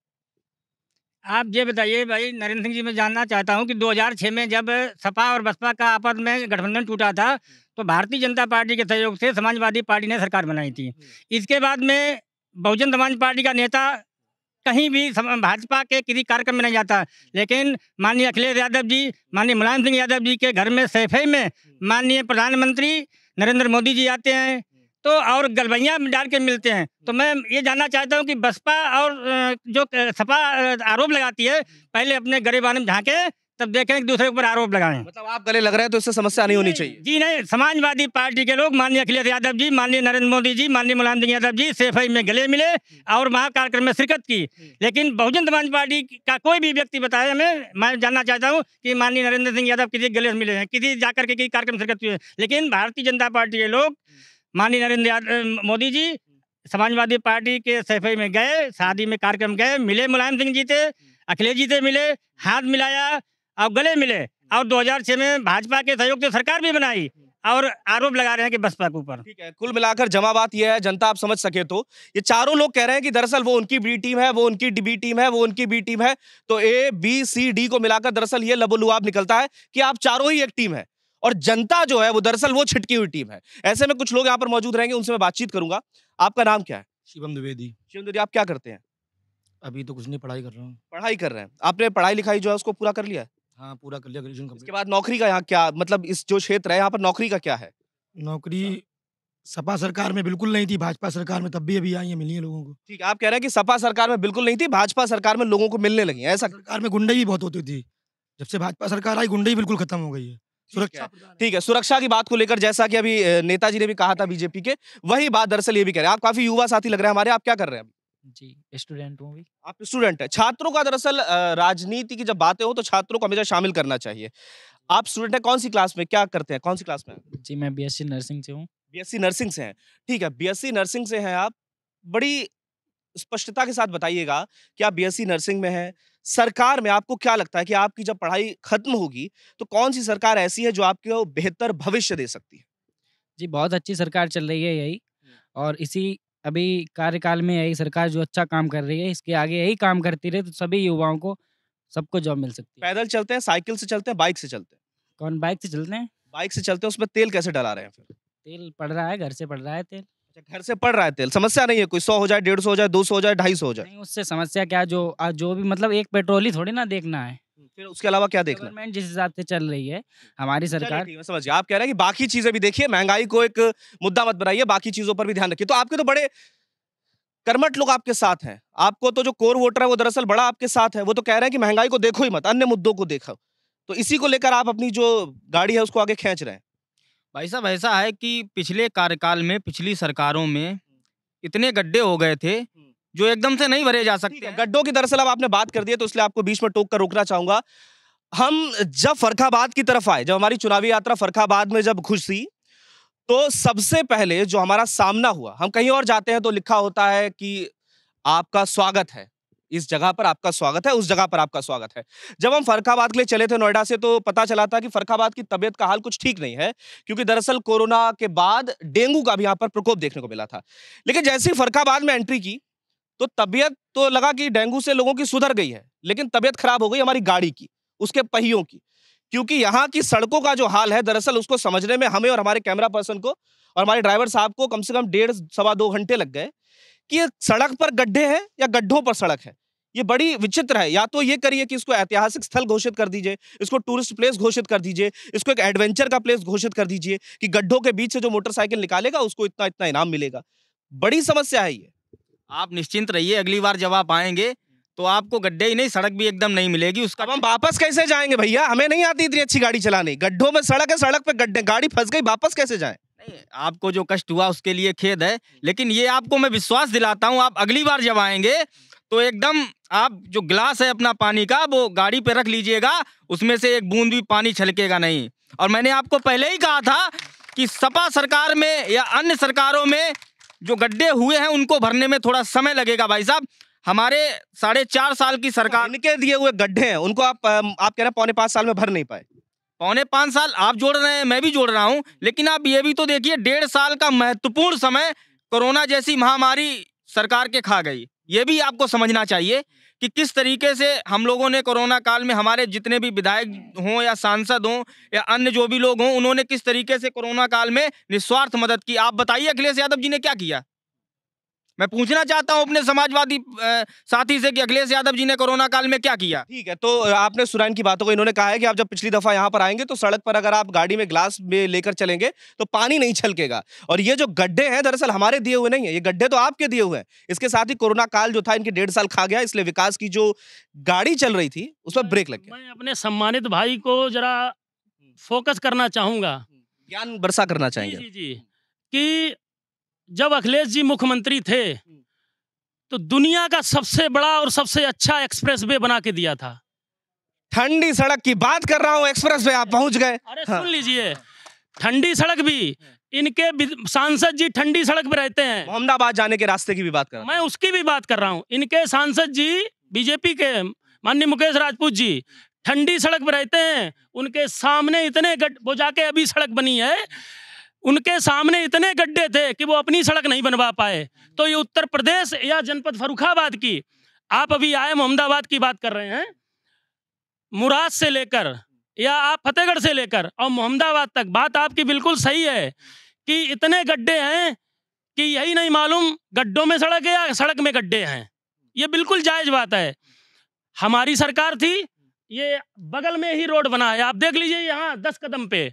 आप ये बताइए भाई नरेंद्र सिंह जी मैं जानना चाहता हूँ कि 2006 में जब सपा और बसपा का आपस में गठबंधन टूटा था तो भारतीय जनता पार्टी के सहयोग से समाजवादी पार्टी ने सरकार बनाई थी हम्म। इसके बाद में बहुजन समाज पार्टी का नेता कहीं भी भाजपा के किसी कार्यक्रम में नहीं जाता लेकिन माननीय अखिलेश यादव जी माननीय मुलायम सिंह यादव जी के घर में सैफे में माननीय प्रधानमंत्री नरेंद्र मोदी जी आते हैं तो और गलबैया डाल के मिलते हैं तो मैं ये जानना चाहता हूँ कि बसपा और जो सपा आरोप लगाती है पहले अपने गरीब में झाँके तब देखें एक दूसरे ऊपर आरोप लगाएं मतलब आप गले लग रहे हैं तो इससे समस्या नहीं होनी चाहिए जी नहीं समाजवादी पार्टी के लोग माननीय अखिलेश यादव जी माननीय नरेंद्र मोदी जी माननीय मुलायम सिंह यादव जी सेफई में गले मिले और वहाँ कार्यक्रम में शिरकत की लेकिन बहुजन समाज पार्टी का कोई भी व्यक्ति बताया हमें मैं जानना चाहता हूँ कि माननीय नरेंद्र सिंह यादव किसी गले मिले हैं किसी जाकर के किसी कार्यक्रम शिरकत हुए लेकिन भारतीय जनता पार्टी के लोग माननीय नरेंद्र यादव मोदी जी समाजवादी पार्टी के सैफई में गए शादी में कार्यक्रम गए मिले मुलायम सिंह जी से अखिलेश जी से मिले हाथ मिलाया और गले मिले हम्म। और 2006 में भाजपा के सहयोग से सरकार भी बनाई हम्म। और आरोप लगा रहे हैं कि बसपा के ऊपर ठीक है कुल मिलाकर जमा बात यह है जनता आप समझ सके तो ये चारों लोग कह रहे हैं कि दरअसल वो उनकी बी टीम है वो उनकी डी बी टीम है वो उनकी बी टीम है तो ए बी सी डी को मिलाकर दरअसल ये लबोलुआब निकलता है कि आप चारों ही एक टीम है और जनता जो है वो दरअसल वो छिटकी हुई टीम है ऐसे में कुछ लोग यहाँ पर मौजूद रहेंगे उनसे मैं बातचीत करूंगा आपका नाम क्या है शिवम द्विवेदी शिवम द्विवेदी आप क्या करते हैं अभी तो कुछ नहीं पढ़ाई कर रहा हूँ पढ़ाई कर रहे हैं आपने पढ़ाई लिखाई जो है उसको पूरा कर लिया है हाँ पूरा कर लिया ग्रेजुएशन इसके बाद नौकरी का यहाँ क्या मतलब इस जो क्षेत्र है यहाँ पर नौकरी का क्या है नौकरी सपा सरकार में बिल्कुल नहीं थी भाजपा सरकार में तब भी अभी आई है मिली है लोगों को ठीक आप कह रहे हैं कि सपा सरकार में बिल्कुल नहीं थी भाजपा सरकार में लोगों को मिलने लगी ऐसा सरकार में गुंडई भी बहुत होती थी जब से भाजपा सरकार आई गुंडई बिल्कुल खत्म हो गई है सुरक्षा ठीक है सुरक्षा की बात को लेकर जैसा कि अभी नेताजी ने भी कहा था बीजेपी के वही बात दरअसल ये भी कह रहे हैं आप काफी युवा साथी लग रहे हैं हमारे आप क्या कर रहे हैं जी स्टूडेंट हूँ भी आप स्टूडेंट है छात्रों का दरअसल राजनीति की जब बातें हो तो छात्रों को हमेशा शामिल करना चाहिए आप स्टूडेंट है कौन सी क्लास में क्या करते हैं कौन सी क्लास में जी मैं बी नर्सिंग से हूँ बी नर्सिंग से हैं ठीक है बी नर्सिंग से हैं आप बड़ी स्पष्टता के साथ बताइएगा कि आप बी नर्सिंग में हैं सरकार में आपको क्या लगता है कि आपकी जब पढ़ाई खत्म होगी तो कौन सी सरकार ऐसी है जो आपके बेहतर भविष्य दे सकती है जी बहुत अच्छी सरकार चल रही है यही और इसी अभी कार्यकाल में यही सरकार जो अच्छा काम कर रही है इसके आगे यही काम करती रहे तो सभी युवाओं को सबको जॉब मिल सकती है पैदल चलते हैं साइकिल से चलते हैं बाइक से चलते हैं कौन बाइक से चलते हैं बाइक से चलते हैं उसमें तेल कैसे डला रहे हैं फिर तेल पड़ रहा है घर से पड़ रहा है तेल अच्छा घर से पड़ रहा है तेल समस्या नहीं है कोई सौ हो जाए डेढ़ सौ हो जाए दो सौ हो जाए ढाई सौ हो जाए नहीं उससे समस्या क्या जो जो भी मतलब एक पेट्रोल ही थोड़ी ना देखना है फिर उसके अलावा क्या देखना गवर्नमेंट जिस हिसाब से चल रही है हमारी सरकार समझ गया आप कह रहे हैं कि बाकी चीजें भी देखिए महंगाई को एक मुद्दा मत बनाइए बाकी चीजों पर भी ध्यान रखिए तो आपके तो बड़े कर्मट लोग आपके साथ हैं आपको तो जो कोर वोटर है वो दरअसल बड़ा आपके साथ है वो तो कह रहे हैं कि महंगाई को देखो ही मत अन्य मुद्दों को देखो तो इसी को लेकर आप अपनी जो गाड़ी है उसको आगे खींच रहे हैं भाई साहब ऐसा है कि पिछले कार्यकाल में पिछली सरकारों में हम्म। इतने गड्ढे हो गए थे हम्म। जो एकदम से नहीं भरे जा सकते गड्ढों की दरअसल अब आपने बात कर दी है तो इसलिए आपको बीच में टोक कर रोकना चाहूंगा हम जब फरखाबाद की तरफ आए जब हमारी चुनावी यात्रा फरखाबाद में जब घुसी तो सबसे पहले जो हमारा सामना हुआ हम कहीं और जाते हैं तो लिखा होता है कि आपका स्वागत है इस जगह पर आपका स्वागत है उस जगह पर आपका स्वागत है जब हम फरखाबाद के लिए चले थे नोएडा से तो पता चला था कि फरखाबाद की तबियत का हाल कुछ ठीक नहीं है क्योंकि दरअसल कोरोना के बाद डेंगू का भी यहाँ पर प्रकोप देखने को मिला था लेकिन जैसे ही फरखाबाद में एंट्री की तो तबीयत तो लगा कि डेंगू से लोगों की सुधर गई है लेकिन तबीयत खराब हो गई हमारी गाड़ी की उसके पहियों की क्योंकि यहाँ की सड़कों का जो हाल है दरअसल उसको समझने में हमें और हमारे कैमरा पर्सन को और हमारे ड्राइवर साहब को कम से कम डेढ़ सवा दो घंटे लग गए कि ये सड़क पर गड्ढे हैं या गड्ढों पर सड़क है ये बड़ी विचित्र है या तो ये करिए कि इसको ऐतिहासिक स्थल घोषित कर दीजिए इसको टूरिस्ट प्लेस घोषित कर दीजिए इसको एक एडवेंचर का प्लेस घोषित कर दीजिए कि गड्ढों के बीच से जो मोटरसाइकिल निकालेगा उसको इतना इतना इनाम मिलेगा बड़ी समस्या है ये आप निश्चिंत रहिए अगली बार जब आप आएंगे तो आपको गड्ढे ही नहीं सड़क भी एकदम नहीं मिलेगी उसका हम वापस कैसे जाएंगे भैया हमें नहीं आती इतनी अच्छी गाड़ी चलाने गड्ढों में सड़क है सड़क पे गड्ढे गाड़ी फंस गई वापस कैसे जाए नहीं आपको जो कष्ट हुआ उसके लिए खेद है लेकिन ये आपको मैं विश्वास दिलाता हूँ आप अगली बार जब आएंगे तो एकदम आप जो गिलास है अपना पानी का वो गाड़ी पे रख लीजिएगा उसमें से एक बूंद भी पानी छलकेगा नहीं और मैंने आपको पहले ही कहा था कि सपा सरकार में या अन्य सरकारों में जो गड्ढे हुए हैं उनको भरने में थोड़ा समय लगेगा भाई साहब हमारे साढ़े चार साल की सरकार हाँ, इनके दिए हुए गड्ढे हैं उनको आप आप कह रहे हैं पौने पाँच साल में भर नहीं पाए पौने पांच साल आप जोड़ रहे हैं मैं भी जोड़ रहा हूँ लेकिन आप ये भी तो देखिए डेढ़ साल का महत्वपूर्ण समय कोरोना जैसी महामारी सरकार के खा गई ये भी आपको समझना चाहिए कि किस तरीके से हम लोगों ने कोरोना काल में हमारे जितने भी विधायक हों या सांसद हों या अन्य जो भी लोग हों उन्होंने किस तरीके से कोरोना काल में निस्वार्थ मदद की आप बताइए अखिलेश यादव जी ने क्या किया मैं पूछना चाहता हूं अपने समाजवादी साथी से कि अखिलेश यादव जी ने कोरोना काल में क्या किया ठीक है तो आपने सुरैन की बातों को इन्होंने कहा है कि आप जब पिछली दफा यहां पर आएंगे तो सड़क पर अगर आप गाड़ी में ग्लास में लेकर चलेंगे तो पानी नहीं छलकेगा और ये जो गड्ढे हैं दरअसल हमारे दिए हुए नहीं है ये गड्ढे तो आपके दिए हुए हैं इसके साथ ही कोरोना काल जो था इनके डेढ़ साल खा गया इसलिए विकास की जो गाड़ी चल रही थी उस पर ब्रेक लग गया मैं अपने सम्मानित भाई को जरा हम्म। फोकस करना चाहूंगा ज्ञान बरसा करना चाहेंगे जी जी कि जब अखिलेश जी मुख्यमंत्री थे हम्म। तो दुनिया का सबसे बड़ा और सबसे अच्छा एक्सप्रेस वे बना के दिया था ठंडी सड़क की बात कर रहा हूँ एक्सप्रेस वे आप पहुंच गए अरे हाँ। सुन लीजिए ठंडी सड़क भी हाँ। इनके सांसद जी ठंडी सड़क पे रहते हैं मोहम्मदाबाद जाने के रास्ते की भी बात कर मैं उसकी भी बात कर रहा हूँ इनके सांसद जी बीजेपी के माननीय मुकेश राजपूत जी ठंडी सड़क पे रहते हैं उनके सामने इतने गट वो जाके अभी सड़क बनी है उनके सामने इतने गड्ढे थे कि वो अपनी सड़क नहीं बनवा पाए तो ये उत्तर प्रदेश या जनपद फरुखाबाद की आप अभी आए मोहम्मदाबाद की बात कर रहे हैं मुराद से लेकर या आप फतेहगढ़ से लेकर और मोहम्मदाबाद तक बात आपकी बिल्कुल सही है कि इतने गड्ढे हैं कि यही नहीं मालूम गड्ढों में सड़क है या सड़क में गड्ढे हैं ये बिल्कुल जायज़ बात है हमारी सरकार थी ये बगल में ही रोड बना है आप देख लीजिए यहाँ दस कदम पे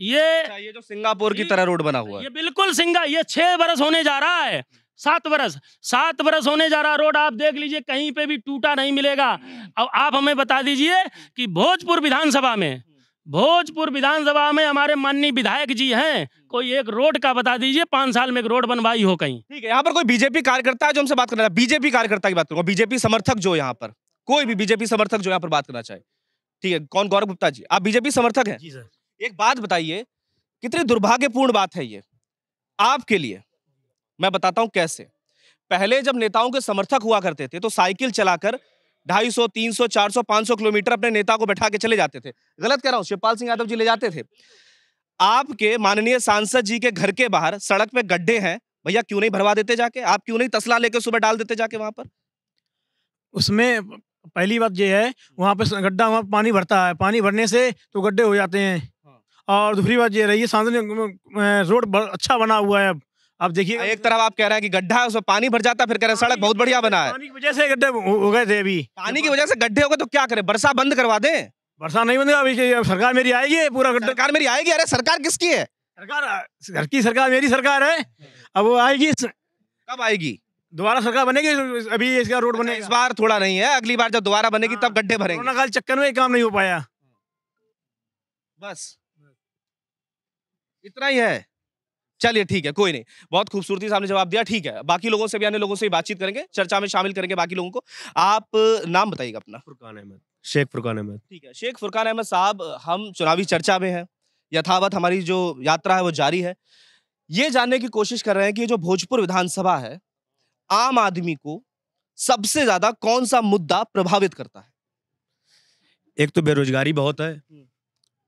ये अच्छा, ये जो सिंगापुर की तरह रोड बना हुआ है ये बिल्कुल सिंगा ये छह बरस होने जा रहा है सात बरस सात बरस होने जा रहा रोड आप देख लीजिए कहीं पे भी टूटा नहीं मिलेगा अब आप हमें बता दीजिए कि भोजपुर विधानसभा में भोजपुर विधानसभा में हमारे माननीय विधायक जी हैं कोई एक रोड का बता दीजिए पांच साल में एक रोड बनवाई हो कहीं ठीक है यहाँ पर कोई बीजेपी कार्यकर्ता है जो हमसे बात करना बीजेपी कार्यकर्ता की बात करूँ बीजेपी समर्थक जो यहाँ पर कोई भी बीजेपी समर्थक जो यहाँ पर बात करना चाहे ठीक है कौन गौरव गुप्ता जी आप बीजेपी समर्थक है जी सर एक बात बताइए कितनी दुर्भाग्यपूर्ण बात है ये आपके लिए मैं बताता हूं कैसे पहले जब नेताओं के समर्थक हुआ करते थे तो साइकिल चलाकर 250, 300, 400, 500 किलोमीटर अपने नेता को बैठा के चले जाते थे गलत कह रहा हूं शिवपाल सिंह यादव जी ले जाते थे आपके माननीय सांसद जी के घर के बाहर सड़क पे गड्ढे हैं भैया क्यों नहीं भरवा देते जाके आप क्यों नहीं तसला लेके सुबह डाल देते जाके वहां पर उसमें पहली बात यह है वहां पर गड्ढा वहां पानी भरता है पानी भरने से तो गड्ढे हो जाते हैं और दूसरी बात ये रही है रोड अच्छा बना हुआ है अब आप देखिए हाँ, एक तरफ आप कह रहे हैं कि गड्ढा है उसमें पानी भर जाता फिर कह रहे हैं सड़क बहुत बढ़िया बना है पानी की वजह से गड्ढे हो गए थे अभी पानी की वजह से गड्ढे हो गए तो क्या करें बरसा बंद करवा दें बरसा नहीं बंद अभी सरकार मेरी आएगी पूरा गड्ढा सरकार मेरी आएगी अरे सरकार किसकी है सरकार घर की सरकार मेरी सरकार है अब वो आएगी कब आएगी दोबारा सरकार बनेगी अभी इसका रोड अच्छा, बने इस बार थोड़ा नहीं है अगली बार जब दोबारा बनेगी हाँ, तब गड्ढे भरेंगे कोरोना काल चक्कर में काम नहीं हो पाया बस इतना ही है चलिए ठीक है कोई नहीं बहुत खूबसूरती से आपने जवाब दिया ठीक है बाकी लोगों से भी आने लोगों से बातचीत करेंगे चर्चा में शामिल करेंगे बाकी लोगों को आप नाम बताइएगा अपना फुरकान अहमद शेख फुरकान अहमद ठीक है शेख फुरकान अहमद साहब हम चुनावी चर्चा में हैं यथावत हमारी जो यात्रा है वो जारी है ये जानने की कोशिश कर रहे हैं कि जो भोजपुर विधानसभा है आम आदमी को सबसे ज्यादा कौन सा मुद्दा प्रभावित करता है एक तो बेरोजगारी बहुत है हम्म।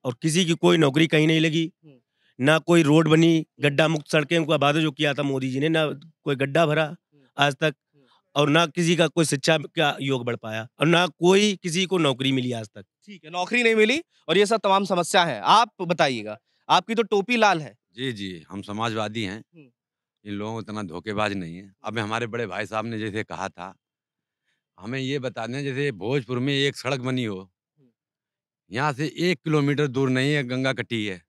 और किसी की कोई नौकरी कहीं नहीं लगी हम्म। ना कोई रोड बनी गड्ढा मुक्त सड़कें का वादा जो किया था मोदी जी ने ना कोई गड्ढा भरा हम्म। आज तक हम्म। और ना किसी का कोई शिक्षा का योग बढ़ पाया और ना कोई किसी को नौकरी मिली आज तक ठीक है नौकरी नहीं मिली और ये सब तमाम समस्या है आप बताइएगा आपकी तो टोपी लाल है जी जी हम समाजवादी हैं हम्म। इन लोगों इतना धोखेबाज नहीं है अब हमारे बड़े भाई साहब ने जैसे कहा था हमें ये बता दें जैसे भोजपुर में एक सड़क बनी हो यहाँ से एक किलोमीटर दूर नहीं है गंगा कटी है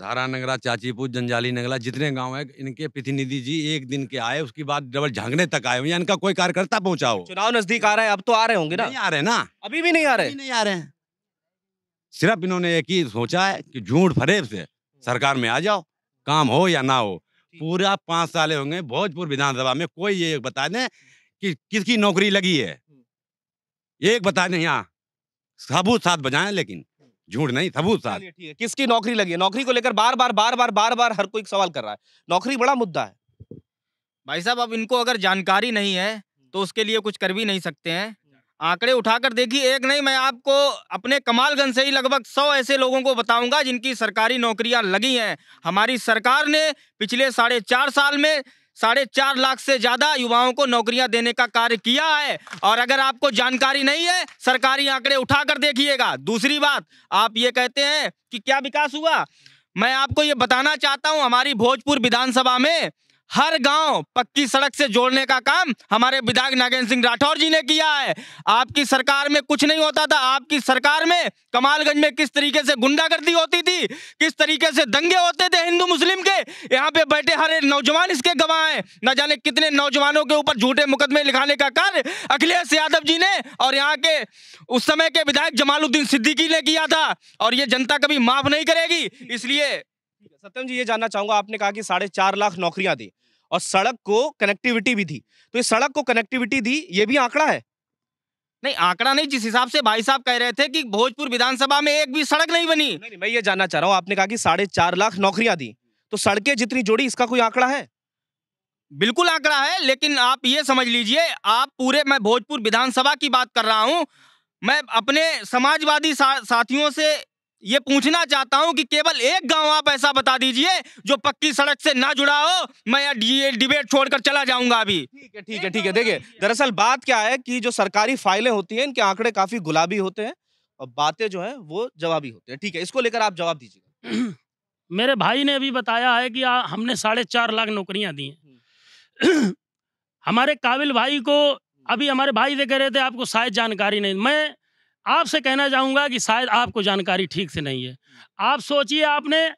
धारा नगरा चाचीपुर जंजाली नगला जितने गांव है इनके प्रतिनिधि जी एक दिन के आए उसके बाद डबल झांकने तक आए या इनका कोई कार्यकर्ता पहुंचा हो चुनाव नजदीक आ रहे हैं अब तो आ रहे होंगे ना नहीं आ रहे ना अभी भी नहीं आ रहे नहीं आ रहे हैं सिर्फ इन्होंने एक ही सोचा है कि झूठ फरेब से सरकार में आ जाओ काम हो या ना हो पूरा पांच साल होंगे भोजपुर विधानसभा में कोई ये बता दें कि किसकी नौकरी लगी है हम्म। एक बता दें यहाँ सबूत साथ बजाएं लेकिन झूठ नहीं सबूत था किसकी नौकरी लगी है नौकरी को लेकर बार बार बार बार बार बार हर कोई सवाल कर रहा है नौकरी बड़ा मुद्दा है भाई साहब अब इनको अगर जानकारी नहीं है तो उसके लिए कुछ कर भी नहीं सकते हैं आंकड़े उठाकर देखिए एक नहीं मैं आपको अपने कमालगंज से ही लगभग सौ ऐसे लोगों को बताऊंगा जिनकी सरकारी नौकरियां लगी हैं हमारी सरकार ने पिछले साढ़े चार साल में साढ़े चार लाख से ज्यादा युवाओं को नौकरियां देने का कार्य किया है और अगर आपको जानकारी नहीं है सरकारी आंकड़े उठाकर देखिएगा दूसरी बात आप ये कहते हैं कि क्या विकास हुआ मैं आपको ये बताना चाहता हूँ हमारी भोजपुर विधानसभा में हर गांव पक्की सड़क से जोड़ने का काम हमारे विधायक नागेंद्र सिंह राठौर जी ने किया है आपकी सरकार में कुछ नहीं होता था आपकी सरकार में कमालगंज में किस तरीके से गुंडागर्दी होती थी किस तरीके से दंगे होते थे हिंदू मुस्लिम के यहाँ पे बैठे हर एक नौजवान इसके गवाह हैं न जाने कितने नौजवानों के ऊपर झूठे मुकदमे लिखाने का कार्य अखिलेश यादव जी ने और यहाँ के उस समय के विधायक जमालुद्दीन सिद्दीकी ने किया था और ये जनता कभी माफ नहीं करेगी इसलिए सत्यम जी ये जानना चाहूंगा आपने कहा कि साढ़े चार लाख नौकरियां दी और सड़क को कनेक्टिविटी भी थी तो ये सड़क को कनेक्टिविटी दी ये भी आंकड़ा है नहीं आंकड़ा नहीं जिस हिसाब से भाई साहब कह रहे थे कि भोजपुर विधानसभा में एक भी सड़क नहीं बनी नहीं, नहीं मैं ये जानना चाह रहा हूँ आपने कहा कि साढ़े चार लाख नौकरियां दी तो सड़कें जितनी जोड़ी इसका कोई आंकड़ा है बिल्कुल आंकड़ा है लेकिन आप ये समझ लीजिए आप पूरे मैं भोजपुर विधानसभा की बात कर रहा हूँ मैं अपने समाजवादी सा, साथियों से ये पूछना चाहता हूँ कि केवल एक गांव आप ऐसा बता दीजिए जो पक्की सड़क से ना जुड़ा हो मैं ये डिबेट छोड़कर चला जाऊंगा अभी ठीक है ठीक है ठीक है देखिए दरअसल बात क्या है कि जो सरकारी फाइलें होती हैं इनके आंकड़े काफी गुलाबी होते हैं और बातें जो है वो जवाबी होते हैं ठीक है इसको लेकर आप जवाब दीजिएगा मेरे भाई ने अभी बताया है कि आ, हमने साढ़े चार लाख नौकरियां दी हैं हमारे काबिल भाई को हम्म। अभी हमारे भाई देख रहे थे आपको शायद जानकारी नहीं मैं आपसे कहना चाहूँगा कि शायद आपको जानकारी ठीक से नहीं है आप सोचिए आपने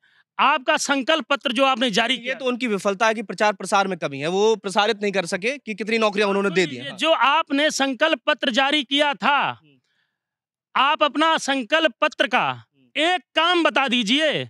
आपका संकल्प पत्र जो आपने जारी किया तो उनकी विफलता है कि प्रचार प्रसार में कमी है वो प्रसारित नहीं कर सके कि कितनी नौकरियां उन्होंने दे दी तो जो आपने संकल्प पत्र जारी किया था हम्म। आप अपना संकल्प पत्र का हम्म। एक काम बता दीजिए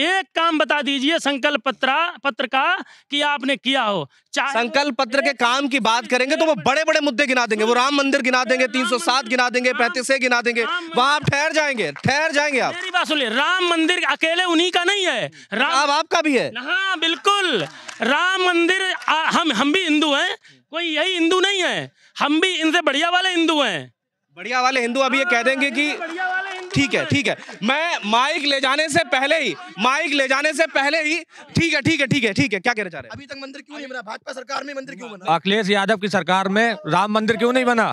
एक काम बता दीजिए संकल्प पत्र पत्र का कि आपने किया हो संकल्प पत्र के काम की बात करेंगे तो वो बड़े बड़े मुद्दे गिना देंगे वो राम मंदिर गिना देंगे 307 गिना देंगे हाँ। पैंतीस गिना देंगे वहाँ आप ठहर जाएंगे ठहर जाएंगे आप मेरी बात सुनिए राम मंदिर अकेले उन्हीं का नहीं है हाँ, राम आपका भी है हाँ बिल्कुल राम मंदिर हम हम भी हिंदू है कोई यही हिंदू नहीं है हम भी इनसे बढ़िया वाले हिंदू है बढ़िया वाले हिंदू अभी ये कह हाँ, देंगे की ठीक है ठीक है मैं माइक ले जाने से पहले ही माइक ले जाने से पहले ही ठीक है ठीक है ठीक है ठीक है क्या कहना चाह रहे अभी तक मंदिर क्यों नहीं बना भाजपा सरकार में मंदिर क्यों बना अखिलेश यादव की सरकार में राम मंदिर क्यों नहीं बना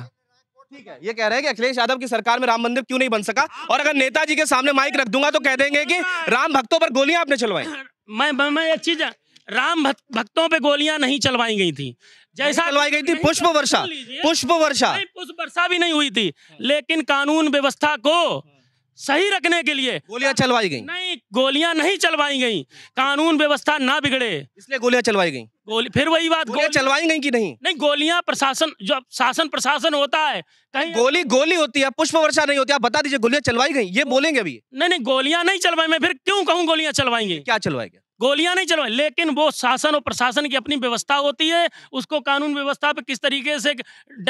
ठीक है ये कह रहे हैं कि अखिलेश यादव की सरकार में राम मंदिर क्यों नहीं बन सका और अगर नेताजी के सामने माइक रख दूंगा तो कह देंगे कि राम भक्तों पर गोलियां आपने चलवाई मैं मैं एक चीज राम भक्तों पे गोलियां नहीं चलवाई गई थी जैसा चलवाई गई थी पुष्प वर्षा पुष्प वर्षा पुष्प वर्षा भी नहीं हुई थी लेकिन कानून व्यवस्था को सही रखने के लिए गोलियां चलवाई गई नहीं गोलियां नहीं चलवाई गई कानून व्यवस्था ना बिगड़े इसलिए गोलियां चलवाई गई गोली फिर वही बात गोलियां चलवाई गई कि नहीं नहीं गोलियां प्रशासन जो शासन प्रशासन होता है कहीं गोली गोली होती है पुष्प वर्षा नहीं होती आप बता दीजिए गोलियां चलवाई गई ये बोलेंगे अभी नहीं नहीं गोलियां नहीं चलवाई मैं फिर क्यों कहूँ गोलियां चलवाई गई क्या चलवाई गई गोलियां नहीं चलवाई लेकिन वो शासन और प्रशासन की अपनी व्यवस्था होती है उसको कानून व्यवस्था पे किस तरीके से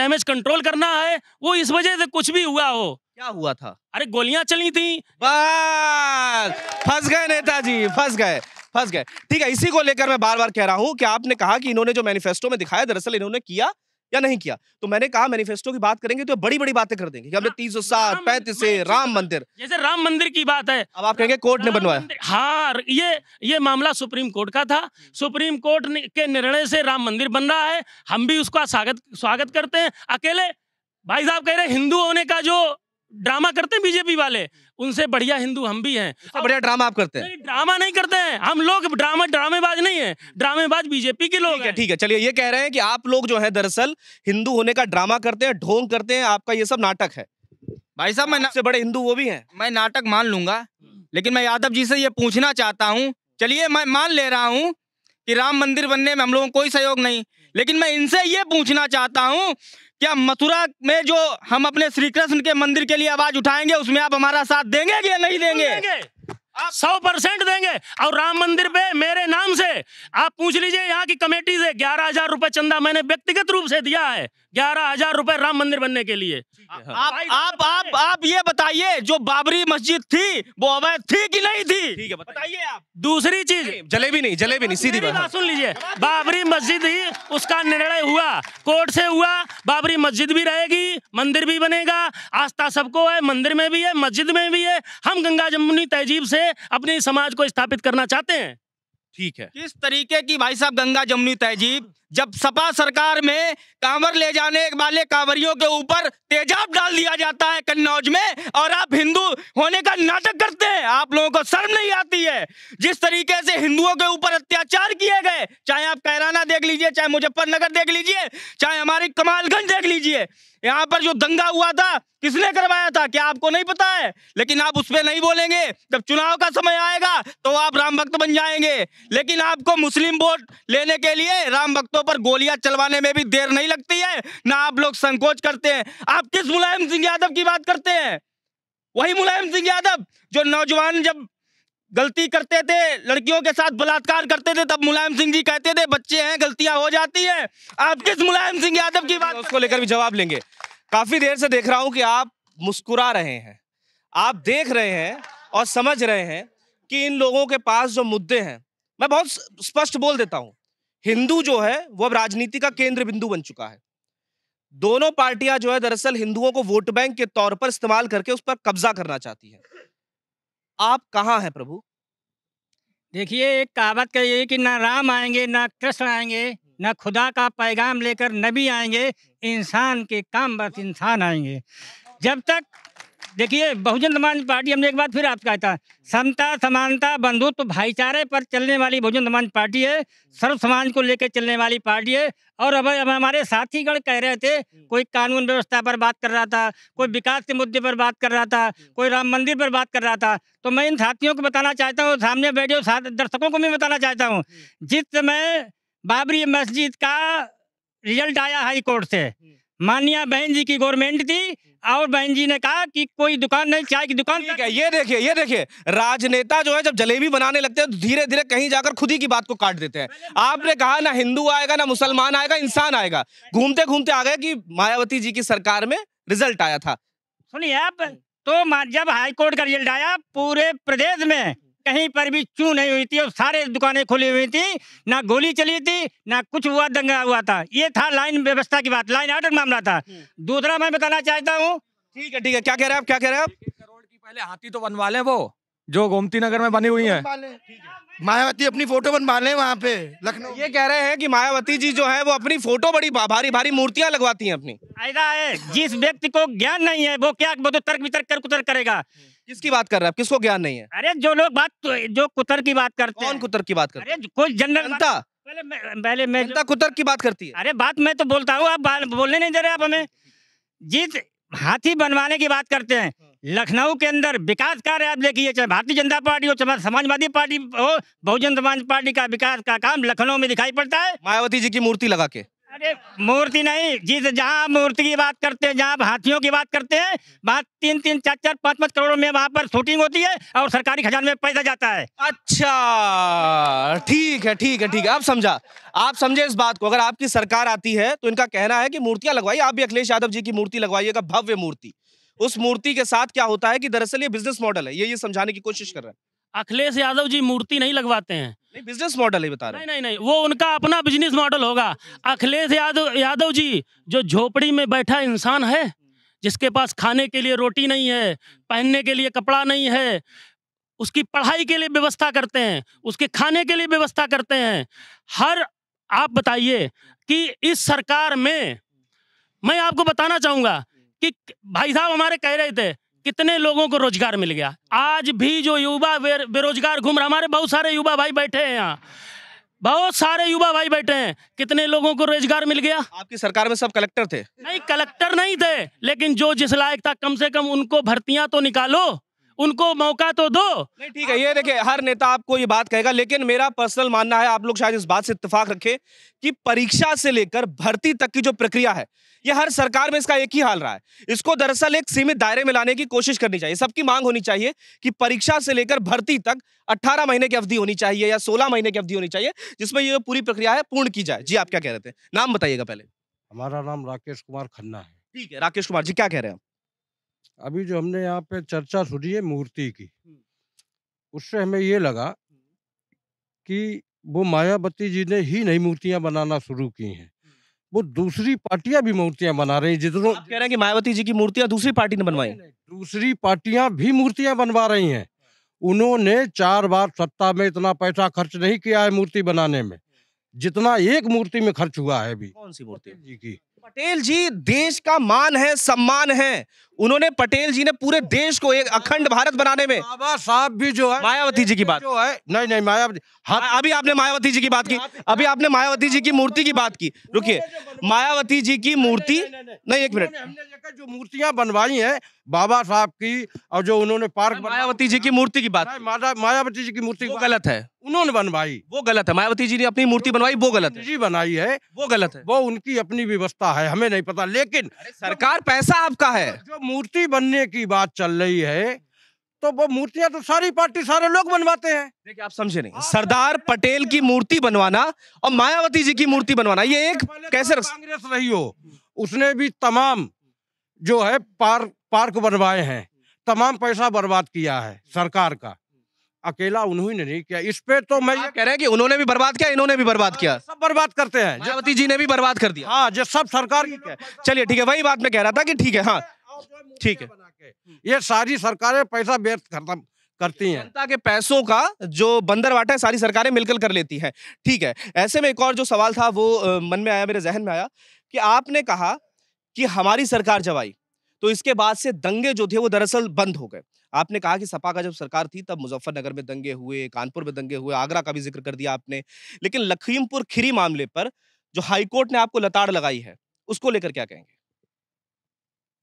डैमेज कंट्रोल करना है वो इस वजह से कुछ भी हुआ हो क्या हुआ था अरे गोलियां चली थी बस फंस गए नेताजी फंस गए फंस गए ठीक है इसी को लेकर मैं बार बार कह रहा हूं कि आपने कहा कि इन्होंने जो मैनिफेस्टो में दिखाया दरअसल इन्होंने किया या नहीं किया तो मैंने कहा मैनिफेस्टो की बात करेंगे तो बड़ी बड़ी बातें कर देंगे कि हमने हाँ, तीन सौ सात पैंतीस राम मंदिर जैसे राम मंदिर की बात है अब आप कहेंगे कोर्ट ने बनवाया हाँ ये ये मामला सुप्रीम कोर्ट का था हम्म। सुप्रीम कोर्ट के निर्णय से राम मंदिर बन रहा है हम भी उसका स्वागत स्वागत करते हैं अकेले भाई साहब कह रहे हिंदू होने का जो ड्रामा करते हैं बीजेपी वाले उनसे बढ़िया हिंदू हम भी हैं अब बढ़िया ड्रामा आप करते हैं नहीं, ड्रामा नहीं करते हैं हम लोग ड्रामा ड्रामेबाज नहीं है ड्रामेबाज बीजेपी के लोग हैं ठीक है है चलिए ये कह रहे हैं कि आप लोग जो है दरअसल हिंदू होने का ड्रामा करते हैं ढोंग करते हैं आपका ये सब नाटक है भाई साहब मैं सबसे बड़े हिंदू वो भी है मैं नाटक मान लूंगा लेकिन मैं यादव जी से ये पूछना चाहता हूँ चलिए मैं मान ले रहा हूँ कि राम मंदिर बनने में हम लोगों को कोई सहयोग नहीं लेकिन मैं इनसे ये पूछना चाहता हूँ क्या मथुरा में जो हम अपने श्री कृष्ण के मंदिर के लिए आवाज उठाएंगे उसमें आप हमारा साथ देंगे या नहीं देंगे, देंगे। सौ परसेंट देंगे और राम मंदिर पे मेरे नाम से आप पूछ लीजिए यहाँ की कमेटी से ग्यारह हजार रूपए चंदा मैंने व्यक्तिगत रूप से दिया है ग्यारह हजार रूपए राम मंदिर बनने के लिए हाँ। हाँ। आप आप आप आप ये बताइए जो बाबरी मस्जिद थी वो अवैध थी कि नहीं थी ठीक है बताइए आप दूसरी चीज जलेबी नहीं जलेबी नहीं सीधी बात सुन लीजिए बाबरी मस्जिद ही उसका निर्णय हुआ कोर्ट से हुआ बाबरी मस्जिद भी रहेगी मंदिर भी बनेगा आस्था सबको है मंदिर में भी है मस्जिद में भी है हम गंगा जमुनी तहजीब से से अपने समाज को स्थापित करना चाहते हैं ठीक है किस तरीके की भाई साहब गंगा जमुनी तहजीब जब सपा सरकार में कांवर ले जाने वाले कांवरियों के ऊपर तेजाब डाल दिया जाता है कन्नौज में और आप हिंदू होने का नाटक करते हैं आप लोगों को शर्म नहीं आती है जिस तरीके से हिंदुओं के ऊपर अत्याचार किए गए चाहे आप कैराना देख लीजिए चाहे मुजफ्फरनगर देख लीजिए चाहे हमारी कमालगंज देख लीजिए यहाँ पर जो दंगा हुआ था किसने करवाया था क्या आपको नहीं पता है लेकिन आप उस पर नहीं बोलेंगे जब चुनाव का समय आएगा तो आप राम भक्त बन जाएंगे लेकिन आपको मुस्लिम वोट लेने के लिए राम भक्तों पर गोलियां चलवाने में भी देर नहीं लगती है ना आप लोग संकोच करते हैं आप किस मुलायम सिंह यादव की बात करते हैं वही मुलायम सिंह यादव जो नौजवान जब गलती करते थे लड़कियों के साथ बलात्कार करते थे तब मुलायम सिंह जी कहते थे बच्चे हैं गलतियां हो जाती हैं आप किस मुलायम सिंह यादव की बात उसको लेकर भी जवाब लेंगे काफी देर से देख रहा हूं कि आप मुस्कुरा रहे हैं आप देख रहे हैं और समझ रहे हैं कि इन लोगों के पास जो मुद्दे हैं मैं बहुत स्पष्ट बोल देता हूं हिंदू जो है वो अब राजनीति का केंद्र बिंदु बन चुका है दोनों पार्टियां जो है दरअसल हिंदुओं को वोट बैंक के तौर पर इस्तेमाल करके उस पर कब्जा करना चाहती है आप कहाँ हैं प्रभु देखिए एक कहावत का ये कि ना राम आएंगे ना कृष्ण आएंगे ना खुदा का पैगाम लेकर नबी आएंगे इंसान के काम बस इंसान आएंगे जब तक देखिए बहुजन समाज पार्टी हमने एक बार फिर आप कहता है समता समानता बंधुत्व भाईचारे पर चलने वाली बहुजन समाज पार्टी है सर्व समाज को लेकर चलने वाली पार्टी है और अब हमारे साथीगण कह रहे थे कोई कानून व्यवस्था पर बात कर रहा था कोई विकास के मुद्दे पर बात कर रहा था कोई राम मंदिर पर बात कर रहा था तो मैं इन साथियों को बताना चाहता हूँ सामने बैठे साथ दर्शकों को भी बताना चाहता हूँ जिस समय बाबरी मस्जिद का रिजल्ट आया हाईकोर्ट से मानिया बहन जी की गवर्नमेंट थी और बहन जी ने कहा कि कोई दुकान नहीं चाय की दुकान ठीक है ये देखिए ये देखिए राजनेता जो है जब जलेबी बनाने लगते हैं तो धीरे धीरे कहीं जाकर खुद ही की बात को काट देते हैं आपने कहा ना हिंदू आएगा ना मुसलमान आएगा इंसान आएगा घूमते घूमते आ गए कि मायावती जी की सरकार में रिजल्ट आया था सुनिए आप तो जब हाईकोर्ट का रिजल्ट आया पूरे प्रदेश में कहीं पर भी चू नहीं हुई थी और सारे दुकानें खुली हुई थी ना गोली चली थी ना कुछ हुआ दंगा हुआ था ये था लाइन व्यवस्था की बात लाइन ऑर्डर मामला था हम्म। दूसरा मैं बताना चाहता हूँ ठीक है ठीक है क्या कह रहे हैं आप क्या कह रहे हैं आप करोड़ की पहले हाथी तो बनवा लें वो जो गोमती नगर में बनी हुई है मायावती अपनी फोटो बनवा लें वहाँ पे लखनऊ ये कह रहे हैं कि मायावती जी जो है वो अपनी फोटो बड़ी भारी भारी मूर्तियाँ लगवाती हैं अपनी ऐसा है जिस व्यक्ति को ज्ञान नहीं है वो क्या वो तो तर्क वितर्क कर कुतर करेगा हम्म। किसकी बात कर रहे हैं आप किसको ज्ञान नहीं है अरे जो लोग बात जो कुतर की बात करते कौन कुतर की बात करते कोई जनरल जनता पहले मैं पहले मैं जनता कुतर की बात करती है अरे बात मैं तो बोलता हूँ आप बोलने नहीं दे रहे आप हमें जीत हाथी बनवाने की बात करते हैं लखनऊ के अंदर विकास कार्य आप देखिए चाहे भारतीय जनता पार्टी हो चाहे समाजवादी पार्टी हो बहुजन समाज पार्टी का विकास का काम लखनऊ में दिखाई पड़ता है मायावती जी की मूर्ति लगा के अरे मूर्ति नहीं जिस जहाँ मूर्ति की बात करते हैं जहाँ हाथियों की बात करते हैं वहाँ तीन तीन चार चार पाँच पाँच करोड़ में वहाँ पर शूटिंग होती है और सरकारी खजान में पैसा जाता है अच्छा ठीक है ठीक है ठीक है आप समझा आप समझे इस बात को अगर आपकी सरकार आती है तो इनका कहना है कि मूर्तियां लगवाइए आप भी अखिलेश यादव जी की मूर्ति लगवाइएगा भव्य मूर्ति उस मूर्ति के साथ क्या होता है कि दरअसल ये बिजनेस मॉडल है ये ये समझाने की कोशिश कर रहे हैं अखिलेश यादव जी मूर्ति नहीं लगवाते हैं बिजनेस मॉडल ही बता रहे नहीं नहीं नहीं वो उनका अपना बिजनेस मॉडल होगा अखिलेश यादव यादव जी जो झोपड़ी में बैठा इंसान है जिसके पास खाने के लिए रोटी नहीं है पहनने के लिए कपड़ा नहीं है उसकी पढ़ाई के लिए व्यवस्था करते हैं उसके खाने के लिए व्यवस्था करते हैं हर आप बताइए कि इस सरकार में मैं आपको बताना चाहूँगा कि भाई साहब हमारे कह रहे थे कितने लोगों को रोजगार मिल गया आज भी जो युवा बेरोजगार घूम रहा हमारे बहुत सारे युवा भाई बैठे हैं यहाँ बहुत सारे युवा भाई बैठे हैं कितने लोगों को रोजगार मिल गया आपकी सरकार में सब कलेक्टर थे नहीं कलेक्टर नहीं थे लेकिन जो जिस लायक था कम से कम उनको भर्तियां तो निकालो उनको मौका तो दो नहीं ठीक है ये देखिए हर नेता आपको ये बात कहेगा लेकिन मेरा पर्सनल मानना है आप लोग शायद इस बात से इतफाक रखें कि परीक्षा से लेकर भर्ती तक की जो प्रक्रिया है ये हर सरकार में इसका एक ही हाल रहा है इसको दरअसल एक सीमित दायरे में लाने की कोशिश करनी चाहिए सबकी मांग होनी चाहिए कि परीक्षा से लेकर भर्ती तक 18 महीने की अवधि होनी चाहिए या 16 महीने की अवधि होनी चाहिए जिसमें ये पूरी प्रक्रिया है पूर्ण की जाए जी आप क्या कह रहे थे नाम बताइएगा पहले हमारा नाम राकेश कुमार खन्ना है ठीक है राकेश कुमार जी क्या कह रहे हैं अभी जो हमने यहाँ पे चर्चा सुनी है मूर्ति की उससे हमें ये लगा कि वो मायावती जी ने ही नई मूर्तियां बनाना शुरू की हैं वो दूसरी पार्टियां भी मूर्तियां बना रही जितनों कह रहे हैं कि मायावती जी की मूर्तियां दूसरी पार्टी ने बनवाई दूसरी पार्टियां भी मूर्तियां बनवा रही हैं अच्छा। उन्होंने चार बार सत्ता में इतना पैसा खर्च नहीं किया है मूर्ति बनाने में जितना एक मूर्ति में खर्च हुआ है अभी कौन सी मूर्ति जी की पटेल जी देश का मान है सम्मान है उन्होंने पटेल जी ने पूरे देश को एक अखंड भारत बनाने में बाबा साहब भी जो है मायावती जी की बात जो है नहीं नहीं मायावती हाँ अभी आपने मायावती जी की बात की अभी आपने मायावती जी की मूर्ति की बात की रुकिए मायावती जी की मूर्ति नहीं एक मिनट जो मूर्तियां बनवाई हैं बाबा साहब की और जो उन्होंने पार्क मायावती जी की मूर्ति की बात मायावती जी की मूर्ति गलत है उन्होंने बनवाई वो गलत है मायावती जी ने अपनी मूर्ति बनवाई वो गलत है जी बनाई है वो गलत है वो उनकी अपनी व्यवस्था है हमें नहीं पता लेकिन सरकार पैसा आपका है जो मूर्ति बनने की बात चल रही है तो वो मूर्तियां तो सारी पार्टी सारे लोग बनवाते हैं देखिए आप समझे नहीं सरदार पटेल की मूर्ति बनवाना और मायावती जी की मूर्ति बनवाना ये एक तो कैसे कांग्रेस रही हो उसने भी तमाम जो है पार्क पार्क बनवाए हैं तमाम पैसा बर्बाद किया है सरकार का अकेला उन्होंने नहीं किया इस पे तो मैं ये कह रहे हैं कि उन्होंने भी बर्बाद किया इन्होंने भी बर्बाद किया सब बर्बाद करते हैं जी ने भी बर्बाद कर दिया हाँ जो सब सरकार की चलिए ठीक है वही बात मैं कह रहा था कि ठीक है हाँ ठीक है हम्म। ये सारी सरकारें पैसा व्यर्थ खत्म करती हैं जनता के पैसों का जो बंदरवाटा है सारी सरकारें मिलकर कर लेती हैं ठीक है ऐसे में एक और जो सवाल था वो मन में आया मेरे जहन में आया कि आपने कहा कि हमारी सरकार जब आई तो इसके बाद से दंगे जो थे वो दरअसल बंद हो गए आपने कहा कि सपा का जब सरकार थी तब मुजफ्फरनगर में दंगे हुए कानपुर में दंगे हुए आगरा का भी जिक्र कर दिया आपने लेकिन लखीमपुर खीरी मामले पर जो हाईकोर्ट ने आपको लताड़ लगाई है उसको लेकर क्या कहेंगे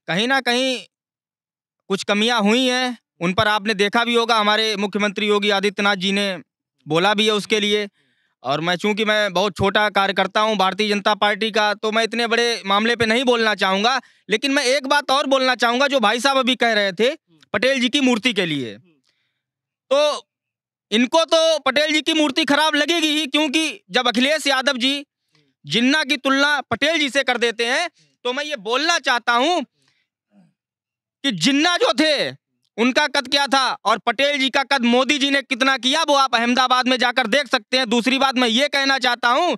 कहीं ना कहीं कुछ कमियां हुई हैं उन पर आपने देखा भी होगा हमारे मुख्यमंत्री योगी आदित्यनाथ जी ने बोला भी है उसके लिए और मैं चूंकि मैं बहुत छोटा कार्यकर्ता हूं भारतीय जनता पार्टी का तो मैं इतने बड़े मामले पे नहीं बोलना चाहूँगा लेकिन मैं एक बात और बोलना चाहूँगा जो भाई साहब अभी कह रहे थे पटेल जी की मूर्ति के लिए तो इनको तो पटेल जी की मूर्ति खराब लगेगी ही क्योंकि जब अखिलेश यादव जी जिन्ना की तुलना पटेल जी से कर देते हैं तो मैं ये बोलना चाहता हूँ कि जिन्ना जो थे उनका कद क्या था और पटेल जी का कद मोदी जी ने कितना किया वो आप अहमदाबाद में जाकर देख सकते हैं दूसरी बात मैं ये कहना चाहता हूँ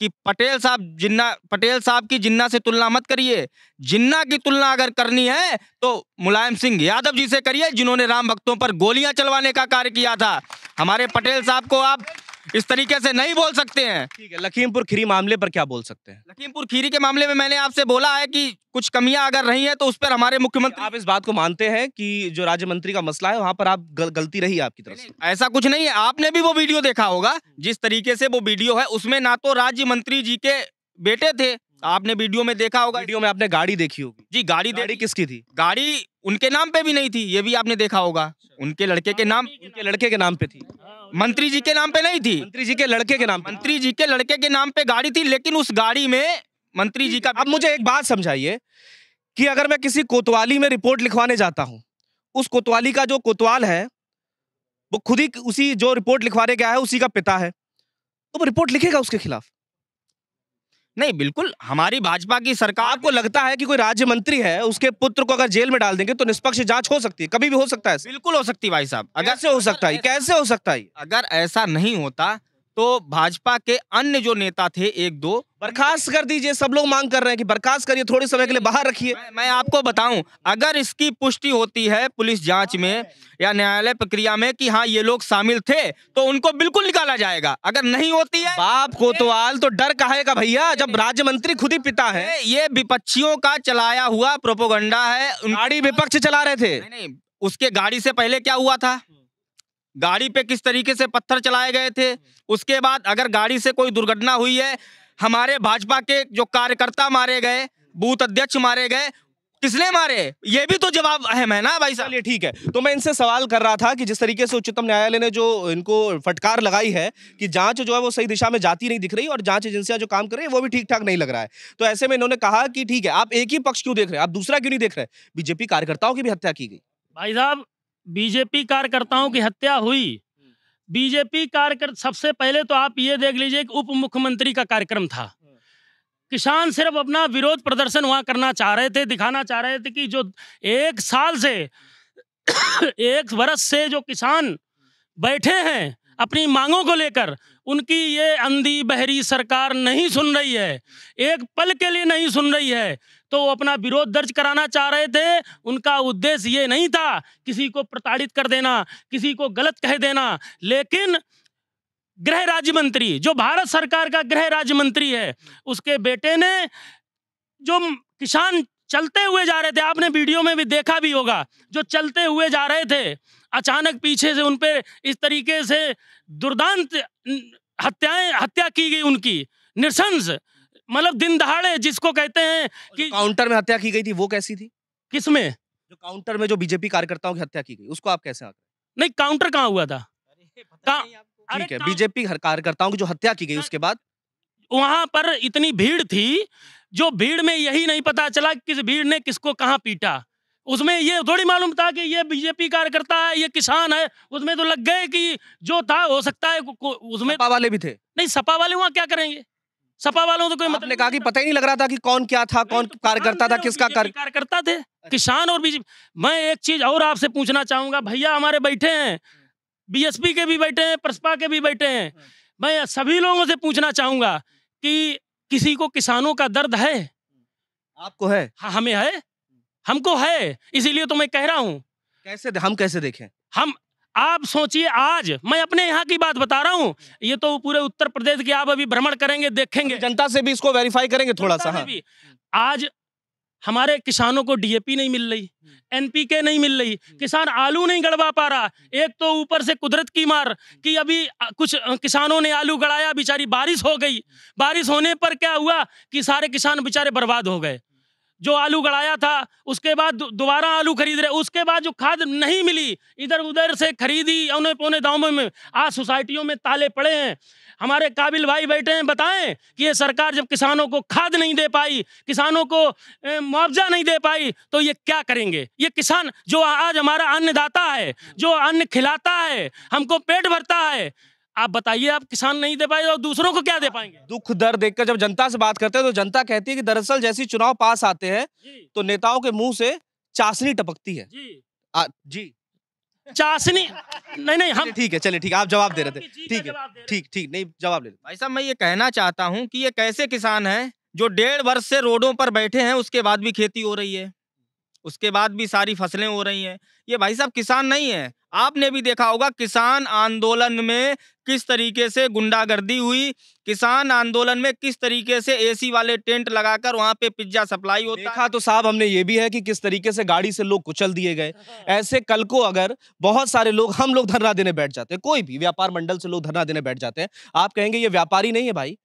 कि पटेल साहब जिन्ना पटेल साहब की जिन्ना से तुलना मत करिए जिन्ना की तुलना अगर करनी है तो मुलायम सिंह यादव जी से करिए जिन्होंने राम भक्तों पर गोलियां चलवाने का कार्य किया था हमारे पटेल साहब को आप इस तरीके से नहीं बोल सकते हैं ठीक है लखीमपुर खीरी मामले पर क्या बोल सकते हैं लखीमपुर खीरी के मामले में मैंने आपसे बोला है कि कुछ कमियां अगर रही है तो उस पर हमारे मुख्यमंत्री आप इस बात को मानते हैं कि जो राज्य मंत्री का मसला है वहां पर आप गल, गलती रही है आपकी तरफ से ऐसा कुछ नहीं है आपने भी वो वीडियो देखा होगा जिस तरीके से वो वीडियो है उसमें ना तो राज्य मंत्री जी के बेटे थे आपने वीडियो में देखा होगा वीडियो में आपने गाड़ी देखी होगी जी गाड़ी गाड़ी किसकी थी गाड़ी उनके नाम पे भी नहीं थी ये भी आपने देखा होगा अच्छा। उनके लड़के के नाम उनके लड़के के नाम पे थी मंत्री जी के नाम पे नहीं थी मंत्री जी के लड़के के नाम मंत्री जी के लड़के के नाम पे गाड़ी थी लेकिन उस गाड़ी में मंत्री जी का अब मुझे एक बात समझाइए कि अगर मैं किसी कोतवाली में रिपोर्ट लिखवाने जाता हूँ उस कोतवाली का जो कोतवाल है वो खुद ही उसी जो रिपोर्ट लिखवाने गया है उसी का पिता है तो वो रिपोर्ट लिखेगा उसके खिलाफ नहीं बिल्कुल हमारी भाजपा की सरकार आपको लगता है कि कोई राज्य मंत्री है उसके पुत्र को अगर जेल में डाल देंगे तो निष्पक्ष जांच हो सकती है कभी भी हो सकता है बिल्कुल हो सकती है भाई साहब अगर से हो सकता है कैसे हो सकता है अगर ऐसा नहीं होता तो भाजपा के अन्य जो नेता थे एक दो बर्खास्त कर दीजिए सब लोग मांग कर रहे हैं कि बर्खास्त करिए थोड़े समय के लिए बाहर रखिए मैं, मैं आपको बताऊं अगर इसकी पुष्टि होती है पुलिस जांच में या न्यायालय प्रक्रिया में कि हाँ ये लोग शामिल थे तो उनको बिल्कुल निकाला जाएगा अगर नहीं होती है बाप कोतवाल तो डर कहेगा भैया जब राज्य मंत्री खुद ही पिता है ये विपक्षियों का चलाया हुआ प्रोपोगंडा है गाड़ी विपक्ष चला रहे थे उसके गाड़ी से पहले क्या हुआ था गाड़ी पे किस तरीके से पत्थर चलाए गए थे उसके बाद अगर गाड़ी से कोई दुर्घटना हुई है हमारे भाजपा के जो कार्यकर्ता मारे गए बूथ अध्यक्ष मारे गए किसने मारे ये भी तो जवाब अहम है ना भाई साहब ये ठीक है तो मैं इनसे सवाल कर रहा था कि जिस तरीके से उच्चतम न्यायालय ने जो इनको फटकार लगाई है कि जांच जो है वो सही दिशा में जाती नहीं दिख रही और जांच एजेंसियां जो काम कर रही है वो भी ठीक ठाक नहीं लग रहा है तो ऐसे में इन्होंने कहा कि ठीक है आप एक ही पक्ष क्यों देख रहे हैं आप दूसरा क्यों नहीं देख रहे बीजेपी कार्यकर्ताओं की भी हत्या की गई भाई साहब बीजेपी कार्यकर्ताओं की हत्या हुई बीजेपी कार्यकर्ता सबसे पहले तो आप ये देख लीजिए कि उप मुख्यमंत्री का कार्यक्रम था किसान सिर्फ अपना विरोध प्रदर्शन वहाँ करना चाह रहे थे दिखाना चाह रहे थे कि जो एक साल से एक वर्ष से जो किसान बैठे हैं अपनी मांगों को लेकर उनकी ये अंधी बहरी सरकार नहीं सुन रही है एक पल के लिए नहीं सुन रही है तो वो अपना विरोध दर्ज कराना चाह रहे थे उनका उद्देश्य ये नहीं था किसी को प्रताड़ित कर देना किसी को गलत कह देना लेकिन गृह राज्य मंत्री जो भारत सरकार का गृह राज्य मंत्री है उसके बेटे ने जो किसान चलते हुए जा रहे थे आपने वीडियो में भी देखा भी होगा जो चलते हुए जा रहे थे अचानक पीछे से उन पर इस तरीके से दुर्दांत हत्याएं हत्या की गई उनकी निशंस मतलब दिन दहाड़े जिसको कहते हैं कि काउंटर में हत्या की गई थी वो कैसी थी किसमें जो काउंटर में जो बीजेपी कार्यकर्ताओं की हत्या की गई उसको आप कैसे आते नहीं काउंटर कहाँ हुआ था ठीक है बीजेपी कार्यकर्ताओं की जो हत्या की गई हाँ। उसके बाद वहां पर इतनी भीड़ थी जो भीड़ में यही नहीं पता चला किस भीड़ ने किसको कहाँ पीटा उसमें ये थोड़ी मालूम था कि ये बीजेपी कार्यकर्ता है ये किसान है उसमें तो लग गए कि जो था हो सकता है उसमें सपा वाले भी थे नहीं सपा वाले वहाँ क्या करेंगे सपा वालों तो कोई मतलब कहा कि पता ही नहीं लग रहा था कि कौन क्या था कौन तो कार्यकर्ता था किसका कार्यकर्ता थे किसान और बीजेपी मैं एक चीज और आपसे पूछना चाहूंगा भैया हमारे बैठे हैं बीएसपी के भी बैठे हैं प्रसपा के भी बैठे हैं मैं सभी लोगों से पूछना चाहूंगा कि किसी को किसानों का दर्द है आपको है हाँ, हमें है हमको है इसीलिए तो मैं कह रहा हूँ कैसे हम कैसे देखें हम आप सोचिए आज मैं अपने यहाँ की बात बता रहा हूँ ये तो पूरे उत्तर प्रदेश के आप अभी भ्रमण करेंगे देखेंगे जनता से भी इसको वेरीफाई करेंगे थोड़ा सा हाँ। आज हमारे किसानों को डीएपी नहीं मिल रही एनपीके नहीं मिल रही किसान आलू नहीं गड़वा पा रहा एक तो ऊपर से कुदरत की मार कि अभी कुछ किसानों ने आलू गड़ाया बेचारी बारिश हो गई बारिश होने पर क्या हुआ कि सारे किसान बेचारे बर्बाद हो गए जो आलू गड़ाया था उसके बाद दोबारा आलू खरीद रहे उसके बाद जो खाद नहीं मिली इधर उधर से खरीदी औने पौने दामों में आज सोसाइटियों में ताले पड़े हैं हमारे काबिल भाई बैठे हैं बताएं कि ये सरकार जब किसानों को खाद नहीं दे पाई किसानों को मुआवजा नहीं दे पाई तो ये क्या करेंगे ये किसान जो आज हमारा अन्नदाता है जो अन्न खिलाता है हमको पेट भरता है आप बताइए आप किसान नहीं दे पाए और दूसरों को क्या दे हाँ, पाएंगे दुख दर देखकर जब जनता से बात करते हैं तो जनता कहती है कि दरअसल जैसी चुनाव पास आते हैं तो नेताओं के मुंह से चाशनी टपकती है जी आ, जी चाशनी नहीं नहीं हम ठीक है चलिए ठीक है आप जवाब दे रहे थे ठीक है ठीक ठीक नहीं जवाब ले भाई साहब मैं ये कहना चाहता हूँ कि ये कैसे किसान है जो डेढ़ वर्ष से रोडों पर बैठे हैं उसके बाद भी खेती हो रही है उसके बाद भी सारी फसलें हो रही हैं ये भाई साहब किसान नहीं है आपने भी देखा होगा किसान आंदोलन में किस तरीके से गुंडागर्दी हुई किसान आंदोलन में किस तरीके से एसी वाले टेंट लगाकर वहां पे पिज्जा सप्लाई होता देखा तो साहब हमने ये भी है कि किस तरीके से गाड़ी से लोग कुचल दिए गए हाँ। ऐसे कल को अगर बहुत सारे लोग हम लोग धरना देने बैठ जाते हैं कोई भी व्यापार मंडल से लोग धरना देने बैठ जाते हैं आप कहेंगे ये व्यापारी नहीं है भाई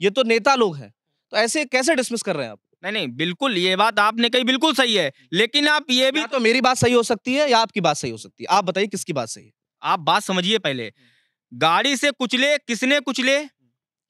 ये तो नेता लोग हैं तो ऐसे कैसे डिसमिस कर रहे हैं आप नहीं नहीं बिल्कुल ये बात आपने कही बिल्कुल सही है लेकिन आप ये भी तो मेरी बात सही हो सकती है या आपकी बात सही हो सकती है आप बताइए किसकी बात सही है आप बात समझिए पहले गाड़ी से कुचले किसने कुचले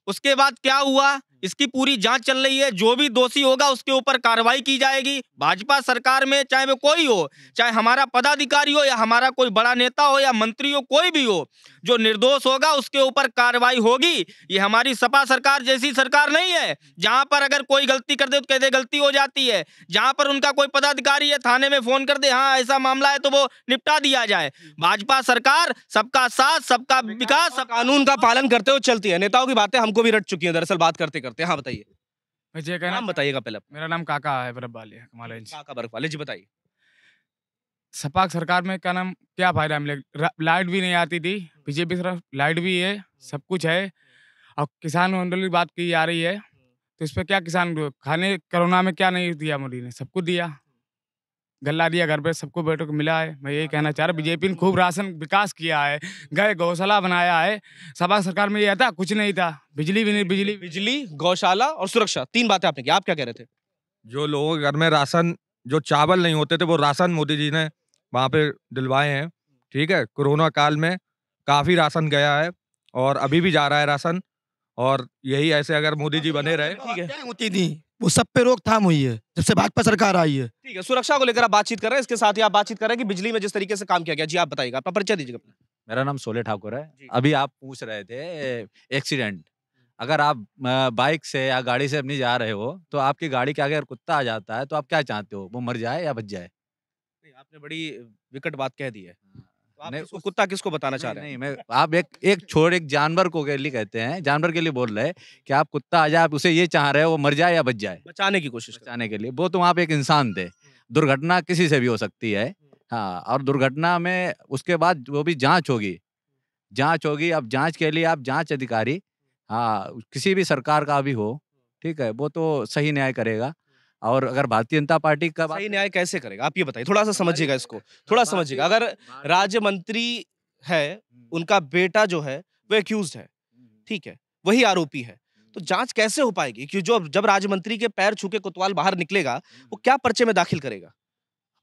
उसके बाद क्या हुआ इसकी पूरी जांच चल रही है जो भी दोषी होगा उसके ऊपर कार्रवाई की जाएगी भाजपा सरकार में चाहे वो कोई हो चाहे हमारा पदाधिकारी हो या हमारा कोई बड़ा नेता हो या मंत्री हो कोई भी हो जो निर्दोष होगा उसके ऊपर कार्रवाई होगी ये हमारी सपा सरकार जैसी सरकार नहीं है जहां पर अगर कोई गलती कर दे तो कहते गलती हो जाती है जहां पर उनका कोई पदाधिकारी है थाने में फोन कर दे हाँ ऐसा मामला है तो वो निपटा दिया जाए भाजपा सरकार सबका साथ सबका विकास सब कानून का पालन करते हुए चलती है नेताओं की बातें हमको भी रट चुकी है दरअसल बात करते करते करते हैं हाँ बताइए मुझे नाम बताइएगा पहले मेरा नाम काका है बर्फ वाले कमाल काका बर्फ वाले जी बताइए सपाक सरकार में क्या नाम क्या फायदा मिले लाइट भी नहीं आती थी हम्म। बीजेपी तरफ लाइट भी है हम्म। सब कुछ है हम्म। और किसान आंदोलन की बात की जा रही है तो इस पर क्या किसान खाने कोरोना में क्या नहीं दिया मोदी ने सब कुछ दिया गल्ला दिया घर पे सबको बेटों को मिला है मैं यही कहना चाह रहा अच्छा। बीजेपी ने खूब राशन विकास किया है गए गौशाला बनाया है सभा सरकार में यह था कुछ नहीं था बिजली भी नहीं बिजली बिजली गौशाला और सुरक्षा तीन बातें आपने की आप क्या कह रहे थे जो लोगों के घर में राशन जो चावल नहीं होते थे वो राशन मोदी जी ने वहाँ पे दिलवाए हैं ठीक है कोरोना काल में काफ़ी राशन गया है और अभी भी जा रहा है राशन और यही ऐसे अगर मोदी जी बने रहे ठीक है वो सब पे रोकथाम हुई है जब से भाजपा सरकार आई है ठीक है सुरक्षा को लेकर आप बातचीत कर रहे हैं इसके साथ ही आप बातचीत कर रहे हैं कि बिजली में जिस तरीके से काम किया गया जी आप बताइएगा अपना परिचय दीजिएगा मेरा नाम सोले ठाकुर है अभी आप पूछ रहे थे एक्सीडेंट अगर आप बाइक से या गाड़ी से अपनी जा रहे हो तो आपकी गाड़ी के आगे अगर कुत्ता आ जाता है तो आप क्या चाहते हो वो मर जाए या बच जाए आपने बड़ी विकट बात कह दी है हाँ। कुत्ता किसको बताना चाह रहे हैं नहीं मैं आप एक एक छोड़ एक जानवर को के लिए कहते हैं जानवर के लिए बोल रहे हैं कि आप कुत्ता आ जाए आप उसे ये चाह रहे हो वो मर जाए या बच जाए बचाने की कोशिश बचाने के लिए वो तो आप एक इंसान थे हम्म। दुर्घटना किसी से भी हो सकती है हम्म। हाँ और दुर्घटना में उसके बाद वो भी जाँच होगी जाँच होगी अब जाँच के लिए आप जाँच अधिकारी हाँ किसी भी सरकार का भी हो हम्म। ठीक है वो तो सही न्याय करेगा और अगर भारतीय जनता पार्टी का सही न्याय कैसे करेगा आप ये बताइए थोड़ा सा समझिएगा इसको थोड़ा समझिएगा अगर राज्य मंत्री है हम्म। उनका बेटा जो है वो एक्यूज है हम्म। ठीक है वही आरोपी है तो हम्म। जांच कैसे हो पाएगी कि जो जब राज्य मंत्री के पैर छूके कोतवाल बाहर निकलेगा वो क्या पर्चे में दाखिल करेगा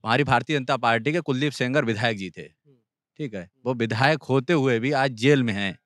हमारी भारतीय जनता पार्टी के कुलदीप सेंगर विधायक जी थे ठीक है वो विधायक होते हुए भी आज जेल में हैं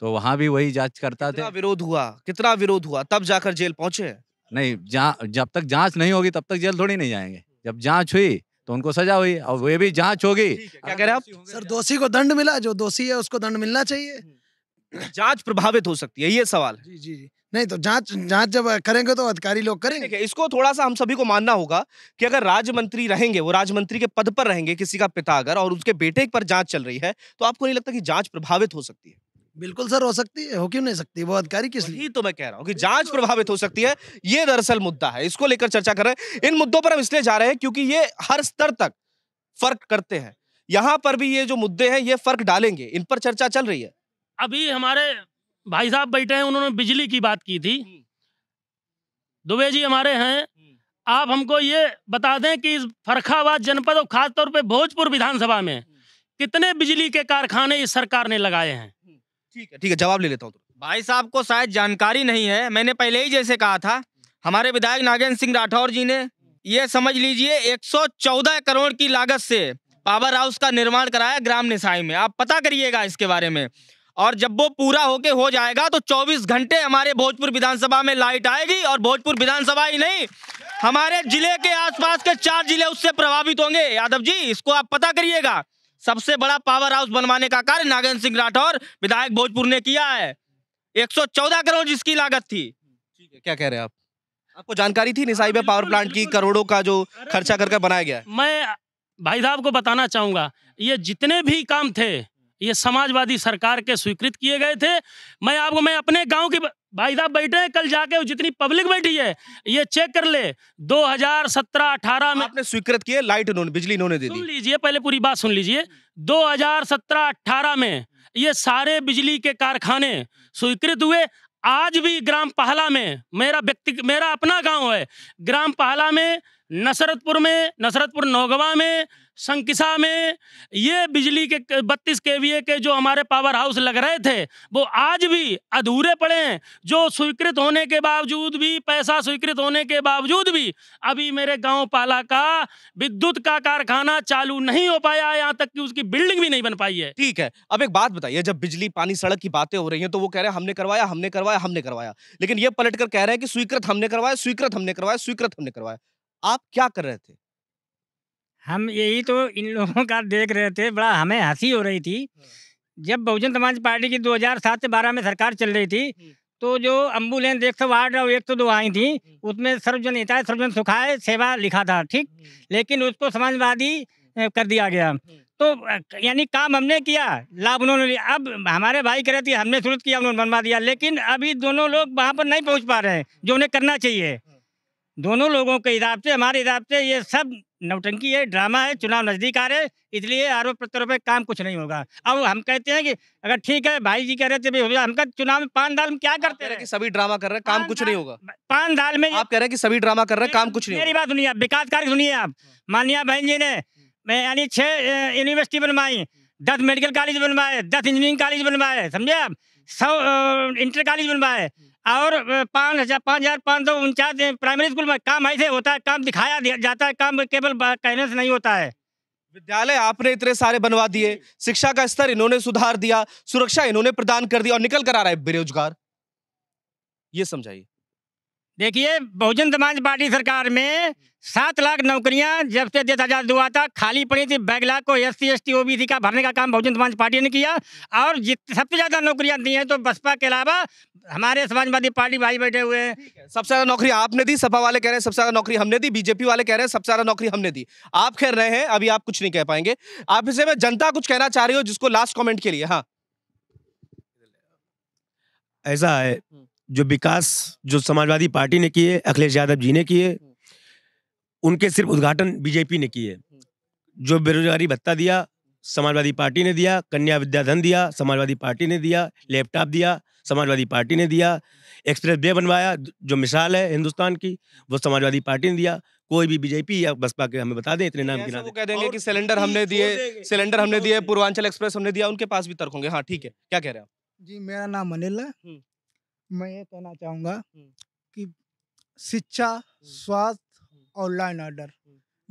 तो वहां भी वही जांच करता था विरोध हुआ कितना विरोध हुआ तब जाकर जेल पहुंचे नहीं जब तक जांच नहीं होगी तब तक जेल थोड़ी नहीं जाएंगे जब जांच हुई तो उनको सजा हुई और वे भी जांच होगी क्या कह रहे आप सर दोषी को दंड मिला जो दोषी है उसको दंड मिलना चाहिए हम्म। जांच प्रभावित हो सकती है ये सवाल जी जी जी नहीं तो जांच जांच जब करेंगे तो अधिकारी लोग करेंगे इसको थोड़ा सा हम सभी को मानना होगा कि अगर राज्य मंत्री रहेंगे वो राज्य मंत्री के पद पर रहेंगे किसी का पिता अगर और उसके बेटे पर जांच चल रही है तो आपको नहीं लगता कि जांच प्रभावित हो सकती है बिल्कुल सर हो सकती है हो क्यों नहीं सकती वो अधिकारी किस लिए तो मैं कह रहा हूँ कि जांच प्रभावित हो सकती है ये दरअसल मुद्दा है इसको लेकर चर्चा कर रहे हैं इन मुद्दों पर हम इसलिए जा रहे हैं क्योंकि ये हर स्तर तक फर्क करते हैं यहाँ पर भी ये जो मुद्दे हैं ये फर्क डालेंगे इन पर चर्चा चल रही है अभी हमारे भाई साहब बैठे हैं उन्होंने बिजली की बात की थी हम्म। दुबे जी हमारे हैं हम्म। आप हमको ये बता दें कि इस फरखाबाद जनपद और खासतौर पर भोजपुर विधानसभा में हम्म। कितने बिजली के कारखाने इस सरकार ने लगाए हैं ठीक है ठीक है जवाब ले लेता हूँ भाई साहब को शायद जानकारी नहीं है मैंने पहले ही जैसे कहा था हमारे विधायक नागेंद्र सिंह राठौर जी ने ये समझ लीजिए 114 करोड़ की लागत से पावर हाउस का निर्माण कराया ग्राम निशाई में आप पता करिएगा इसके बारे में और जब वो पूरा होके हो जाएगा तो 24 घंटे हमारे भोजपुर विधानसभा में लाइट आएगी और भोजपुर विधानसभा ही नहीं हमारे जिले के आसपास के चार जिले उससे प्रभावित होंगे यादव जी इसको आप पता करिएगा सबसे बड़ा पावर हाउस बनवाने का कार्य नागेंद्र सिंह राठौर विधायक भोजपुर ने किया है 114 करोड़ जिसकी लागत थी ठीक है क्या कह रहे हैं आप आपको जानकारी थी निसाई में पावर प्लांट की करोड़ों का जो खर्चा करके बनाया गया मैं भाई साहब को बताना चाहूंगा ये जितने भी काम थे ये समाजवादी सरकार के स्वीकृत किए गए थे मैं आपको मैं अपने गांव की भाई साहब बैठे हैं कल जाके जितनी पब्लिक बैठी है ये चेक कर ले 2017-18 में आपने स्वीकृत किए लाइट उन्होंने बिजली इन्होंने दे दी सुन लीजिए पहले पूरी बात सुन लीजिए 2017-18 में ये सारे बिजली के कारखाने स्वीकृत हुए आज भी ग्राम पहला में मेरा व्यक्ति मेरा अपना गांव है ग्राम पहला में नसरतपुर में नसरतपुर नौगवा में संकिसा में ये बिजली के बत्तीस के के जो हमारे पावर हाउस लग रहे थे वो आज भी अधूरे पड़े हैं जो स्वीकृत होने के बावजूद भी पैसा स्वीकृत होने के बावजूद भी अभी मेरे गांव पाला का विद्युत का कारखाना चालू नहीं हो पाया यहाँ तक कि उसकी बिल्डिंग भी नहीं बन पाई है ठीक है अब एक बात बताइए जब बिजली पानी सड़क की बातें हो रही है तो वो कह रहे हैं हमने करवाया हमने करवाया हमने करवाया लेकिन ये पलट कर कह रहे हैं कि स्वीकृत हमने करवाया स्वीकृत हमने करवाया स्वीकृत हमने करवाया आप क्या कर रहे थे हम यही तो इन लोगों का देख रहे थे बड़ा हमें हंसी हो रही थी हाँ। जब बहुजन समाज पार्टी की 2007 से 12 में सरकार चल रही थी हाँ। तो जो एम्बुलेंस एक सौ वार्ड और एक सौ तो दो आई थी हाँ। उसमें सर्वजन हिताय सर्वजन सुखाय सेवा लिखा था ठीक लेकिन उसको समाजवादी कर दिया गया तो यानी काम हमने किया लाभ उन्होंने लिया अब हमारे भाई कह रहे थे हमने शुरू किया उन्होंने बनवा दिया लेकिन अभी दोनों लोग वहाँ पर नहीं पहुँच पा रहे हैं जो उन्हें करना चाहिए दोनों लोगों के हिसाब से हमारे हिसाब से ये सब नौटंकी है ड्रामा है चुनाव नज़दीक आ रहे इसलिए आरोप प्रत्यारोप पे काम कुछ नहीं होगा अब हम कहते हैं कि अगर ठीक है भाई जी कह रहे थे भाई हमका चुनाव में पान दाल में क्या करते रहे सभी ड्रामा कर रहे हैं काम कुछ नहीं होगा पान दाल में आप कह रहे हैं कि सभी ड्रामा कर रहे हैं काम कुछ नहीं मेरी बात सुनिए आप विकास कार्य सुनिए आप हाँ। मानिया बहन जी ने यानी छह यूनिवर्सिटी बनवाई दस मेडिकल कॉलेज बनवाए दस इंजीनियरिंग कॉलेज बनवाए समझे आप हाँ। सौ इंटर कॉलेज बनवाए और पाँच हजार पाँच हजार पाँच सौ उनचास प्राइमरी स्कूल में काम ऐसे होता है काम दिखाया जाता है काम केवल कहने से नहीं होता है विद्यालय आपने इतने सारे बनवा दिए शिक्षा का स्तर इन्होंने सुधार दिया सुरक्षा इन्होंने प्रदान कर दी और निकल कर आ रहा है बेरोजगार ये समझाइए देखिए बहुजन समाज पार्टी सरकार में सात लाख नौकरियां जब से दस हजार हुआ था खाली पड़ी थी बैगला को S C S T O B C का भरने का काम बहुजन समाज पार्टी ने किया और जित सबसे ज़्यादा नौकरियां दी हैं तो बसपा के अलावा हमारे समाजवादी पार्टी भाई बैठे हुए हैं सबसे ज्यादा नौकरी आपने दी सपा वाले कह रहे हैं सबसे ज्यादा नौकरी हमने दी बीजेपी वाले कह रहे हैं सबसे ज्यादा नौकरी हमने दी आप कह रहे हैं अभी आप कुछ नहीं कह पाएंगे आप इसे में जनता कुछ कहना चाह रही हो जिसको लास्ट कॉमेंट के लिए हाँ ऐसा है हम्म। जो विकास जो समाजवादी पार्टी ने किए अखिलेश यादव जी ने किए हम्म। उनके सिर्फ उद्घाटन बीजेपी ने किए हम्म। जो बेरोजगारी भत्ता दिया समाजवादी पार्टी ने दिया कन्या विद्याधन दिया समाजवादी पार्टी ने दिया लैपटॉप दिया समाजवादी पार्टी ने दिया एक्सप्रेस वे बनवाया जो मिसाल है हिंदुस्तान की वो समाजवादी पार्टी ने दिया कोई भी बीजेपी या बसपा के हमें बता दें इतने नाम गिना कह देंगे कि सिलेंडर हमने दिए सिलेंडर हमने दिए पूर्वांचल एक्सप्रेस हमने दिया उनके पास भी तर्क होंगे हाँ ठीक है क्या कह रहे हैं जी मेरा नाम अनिल है हम्म। मैं ये कहना चाहूँगा हम्म। कि शिक्षा हम्म। स्वास्थ्य और लाइन ऑर्डर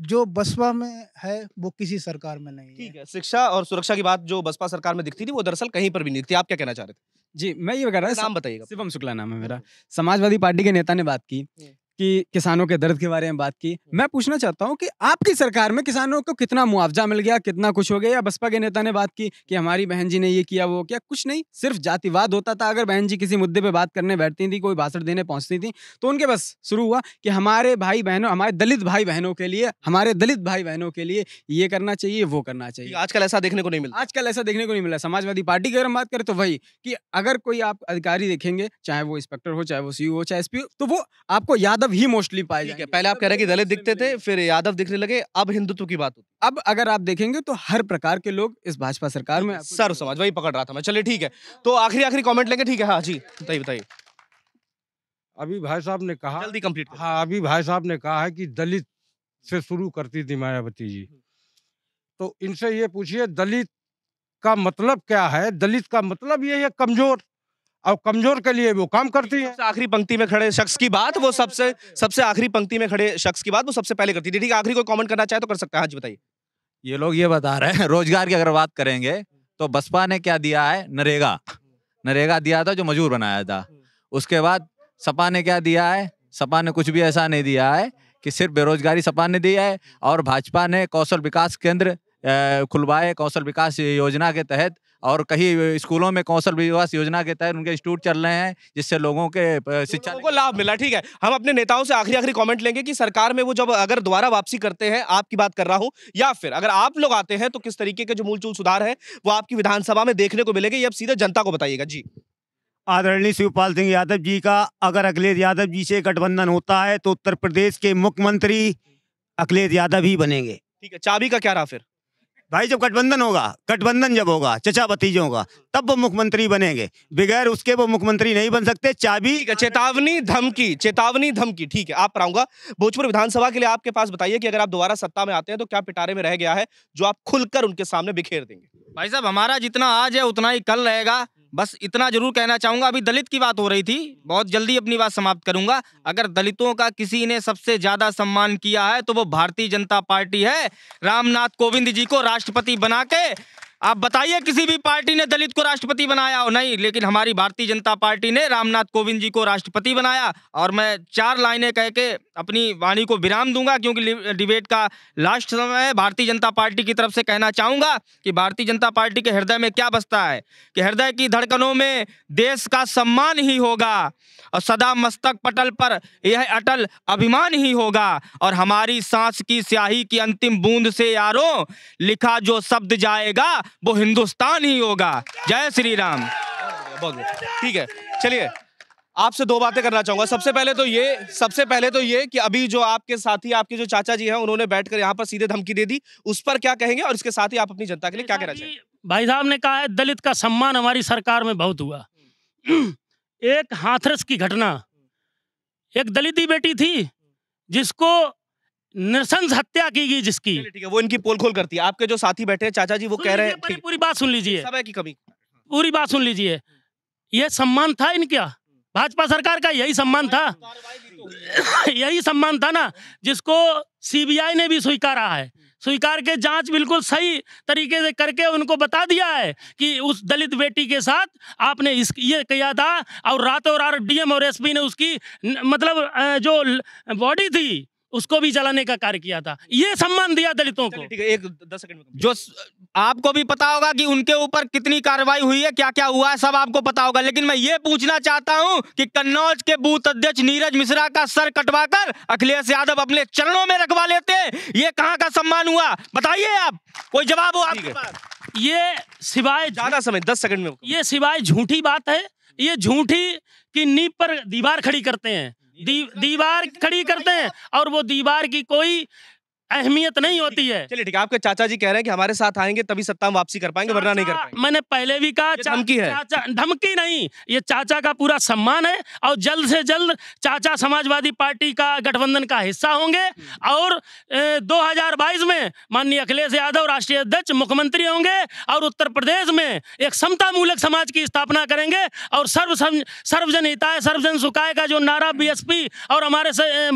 जो बसपा में है वो किसी सरकार में नहीं ठीक है शिक्षा और सुरक्षा की बात जो बसपा सरकार में दिखती थी वो दरअसल कहीं पर भी नहीं दिखती आप क्या कहना चाह रहे थे जी मैं ये कह रहा नाम बताइएगा शिवम शुक्ला नाम है मेरा समाजवादी पार्टी के नेता ने बात की हम्म। कि किसानों के दर्द के बारे में बात की हम्म। मैं पूछना चाहता हूँ कि आपकी सरकार में किसानों को कितना मुआवजा मिल गया कितना कुछ हो गया या बसपा के नेता ने बात की कि हमारी बहन जी ने ये किया वो किया कुछ नहीं सिर्फ जातिवाद होता था अगर बहन जी किसी मुद्दे पर बात करने बैठती थी कोई भाषण देने पहुंचती थी तो उनके बस शुरू हुआ कि हमारे भाई बहनों हमारे दलित भाई बहनों के लिए हमारे दलित भाई बहनों के लिए ये करना चाहिए वो करना चाहिए आजकल ऐसा देखने को नहीं मिला आजकल ऐसा देखने को नहीं मिला समाजवादी पार्टी की अगर हम बात करें तो वही कि अगर कोई आप अधिकारी देखेंगे चाहे वो इंस्पेक्टर हो चाहे वो सी हो चाहे एस तो वो आपको यादव यादव ही मोस्टली पाए जाएंगे पहले आप कह रहे हैं कि दलित दिखते थे फिर यादव दिखने लगे अब हिंदुत्व की बात होती अब अगर आप देखेंगे तो हर प्रकार के लोग इस भाजपा सरकार में सर समाज वही पकड़ रहा था मैं चलिए ठीक है तो आखिरी आखिरी कॉमेंट लेंगे ठीक है हाँ जी बताइए बताइए अभी भाई साहब ने कहा जल्दी कंप्लीट हाँ अभी भाई साहब ने कहा है कि दलित से शुरू करती थी मायावती जी हम्म। तो इनसे ये पूछिए दलित का मतलब क्या है दलित का मतलब ये है कमजोर और कमजोर के लिए वो काम करती है आखिरी पंक्ति में खड़े शख्स की बात वो सबसे सबसे आखिरी पंक्ति में खड़े शख्स की बात वो सबसे पहले करती है ठीक है आखिरी कोई कमेंट करना चाहे तो कर सकता है हाँ जी बताइए ये लोग ये बता रहे हैं रोजगार की अगर बात करेंगे तो बसपा ने क्या दिया है नरेगा नरेगा दिया था जो मजूर बनाया था उसके बाद सपा ने क्या दिया है सपा ने कुछ भी ऐसा नहीं दिया है कि सिर्फ बेरोजगारी सपा ने दी है और भाजपा ने कौशल विकास केंद्र खुलवाए कौशल विकास योजना के तहत और कहीं स्कूलों में कौशल विकास योजना के तहत उनके इंस्टीट्यूट चल रहे हैं जिससे लोगों के शिक्षा को लाभ मिला ठीक है हम अपने नेताओं से आखिरी आखिरी कमेंट लेंगे कि सरकार में वो जब अगर दोबारा वापसी करते हैं आपकी बात कर रहा हूँ या फिर अगर आप लोग आते हैं तो किस तरीके के जो मूलचूल सुधार है वो आपकी विधानसभा में देखने को मिलेगा ये अब सीधे जनता को बताइएगा जी आदरणीय शिवपाल सिंह यादव जी का अगर अखिलेश यादव जी से गठबंधन होता है तो उत्तर प्रदेश के मुख्यमंत्री अखिलेश यादव ही बनेंगे ठीक है चाबी का क्या रहा फिर भाई जब गठबंधन होगा गठबंधन जब होगा चचा भतीजों का तब वो मुख्यमंत्री बनेंगे बगैर उसके वो मुख्यमंत्री नहीं बन सकते चाबी चेतावनी धमकी चेतावनी धमकी ठीक है आप पाऊंगा भोजपुर विधानसभा के लिए आपके पास बताइए कि अगर आप दोबारा सत्ता में आते हैं तो क्या पिटारे में रह गया है जो आप खुलकर उनके सामने बिखेर देंगे भाई साहब हमारा जितना आज है उतना ही कल रहेगा बस इतना जरूर कहना चाहूंगा अभी दलित की बात हो रही थी बहुत जल्दी अपनी बात समाप्त करूंगा अगर दलितों का किसी ने सबसे ज़्यादा सम्मान किया है तो वो भारतीय जनता पार्टी है रामनाथ कोविंद जी को राष्ट्रपति बना के आप बताइए किसी भी पार्टी ने दलित को राष्ट्रपति बनाया हो नहीं लेकिन हमारी भारतीय जनता पार्टी ने रामनाथ कोविंद जी को राष्ट्रपति बनाया और मैं चार लाइनें कह के अपनी वाणी को विराम दूंगा क्योंकि डिबेट का लास्ट समय है भारतीय जनता पार्टी की तरफ से कहना चाहूँगा कि भारतीय जनता पार्टी के हृदय में क्या बसता है कि हृदय की धड़कनों में देश का सम्मान ही होगा और सदा मस्तक पटल पर यह अटल अभिमान ही होगा और हमारी सांस की स्याही की अंतिम बूंद से यारों लिखा जो शब्द जाएगा वो हिंदुस्तान ही होगा जय श्री राम बहुत ठीक है चलिए आपसे दो बातें करना चाहूंगा सबसे पहले तो ये सबसे पहले तो ये कि अभी जो आपके साथी आपके जो चाचा जी हैं उन्होंने बैठकर यहाँ पर सीधे धमकी दे दी उस पर क्या कहेंगे और इसके साथ ही आप अपनी जनता के लिए क्या कहना चाहेंगे भाई साहब ने कहा है दलित का सम्मान हमारी सरकार में बहुत हुआ एक हाथरस की घटना एक दलित ही बेटी थी जिसको नृशंस हत्या की गई जिसकी ठीक है वो इनकी पोल खोल करती है आपके जो साथी बैठे हैं चाचा जी वो कह रहे हैं पूरी बात सुन लीजिए समय की कमी पूरी बात सुन लीजिए ये सम्मान था इनका भाजपा सरकार का यही सम्मान था यही सम्मान था ना जिसको सीबीआई ने भी स्वीकारा है स्वीकार के जांच बिल्कुल सही तरीके से करके उनको बता दिया है कि उस दलित बेटी के साथ आपने इस ये किया था और रातों रात डीएम और एसपी ने उसकी न, मतलब जो बॉडी थी उसको भी जलाने का कार्य किया था ये सम्मान दिया दलितों को ठीक है एक दस सेकंड में जो आपको भी पता होगा कि उनके ऊपर कितनी कार्रवाई हुई है क्या क्या हुआ है सब आपको पता होगा लेकिन मैं ये पूछना चाहता हूँ कि कन्नौज के बूथ अध्यक्ष नीरज मिश्रा का सर कटवाकर अखिलेश यादव अपने चरणों में रखवा लेते हैं ये कहाँ का सम्मान हुआ बताइए आप कोई जवाब हो आपके ये सिवाय ज्यादा समय दस सेकंड में ये सिवाय झूठी बात है ये झूठी की नींव पर दीवार खड़ी करते हैं दी, दीवार खड़ी करते हैं और वो दीवार की कोई अहमियत नहीं होती है चलिए ठीक है आपके चाचा जी कह रहे हैं कि हमारे साथ आएंगे तभी सत्ता में वापसी कर पाएंगे वरना नहीं कर पाएंगे मैंने पहले भी कहा धमकी है धमकी नहीं ये चाचा का पूरा सम्मान है और जल्द से जल्द चाचा समाजवादी पार्टी का गठबंधन का हिस्सा होंगे हम्म। और दो में माननीय अखिलेश यादव राष्ट्रीय अध्यक्ष मुख्यमंत्री होंगे और उत्तर प्रदेश में एक समता मूलक समाज की स्थापना करेंगे और सर्व सर्वजन हिताय सर्वजन सुखाय का जो नारा बी और हमारे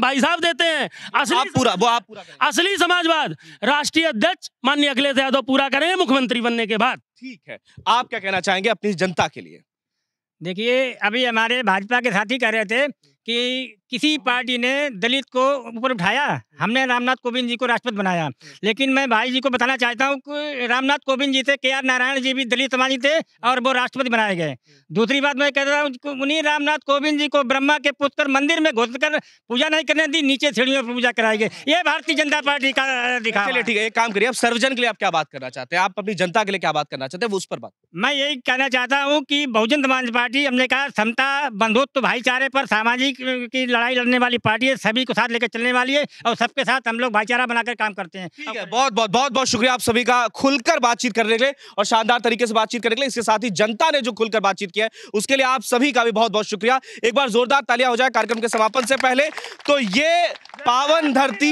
भाई साहब देते हैं असली पूरा वो आप पूरा असली समाजवाद राष्ट्रीय अध्यक्ष माननीय अखिलेश यादव पूरा करें मुख्यमंत्री बनने के बाद ठीक है आप क्या कहना चाहेंगे अपनी जनता के लिए देखिए अभी हमारे भाजपा के साथी कह रहे थे कि किसी पार्टी ने दलित को ऊपर उठाया हमने रामनाथ कोविंद जी को राष्ट्रपति बनाया लेकिन मैं भाई जी को बताना चाहता हूँ कि रामनाथ कोविंद जी थे के आर नारायण जी भी दलित समाजी थे और वो राष्ट्रपति बनाए गए दूसरी बात मैं कह रहा हूँ उन्हीं रामनाथ कोविंद जी को ब्रह्मा के पुष्कर मंदिर में घोषित कर पूजा नहीं करने दी नीचे सीढ़ियों पर पूजा कराई गई ये भारतीय जनता पार्टी का दिखा चलिए ठीक है एक काम करिए आप सर्वजन के लिए आप क्या बात करना चाहते हैं आप अपनी जनता के लिए क्या बात करना चाहते हैं उस पर बात मैं यही कहना चाहता हूँ कि बहुजन समाज पार्टी हमने कहा समता बंधुत्व भाईचारे पर सामाजिक की लड़ाई लड़ने वाली पार्टी है सभी को साथ लेकर चलने वाली है और सबके साथ हम लोग भाईचारा बनाकर काम करते हैं ठीक है बहुत बहुत बहुत बहुत शुक्रिया आप सभी का खुलकर बातचीत करने के लिए और शानदार तरीके से बातचीत करने के लिए इसके साथ ही जनता ने जो खुलकर बातचीत किया है उसके लिए आप सभी का भी बहुत बहुत शुक्रिया एक बार जोरदार तालिया हो जाए कार्यक्रम के समापन से पहले तो ये पावन धरती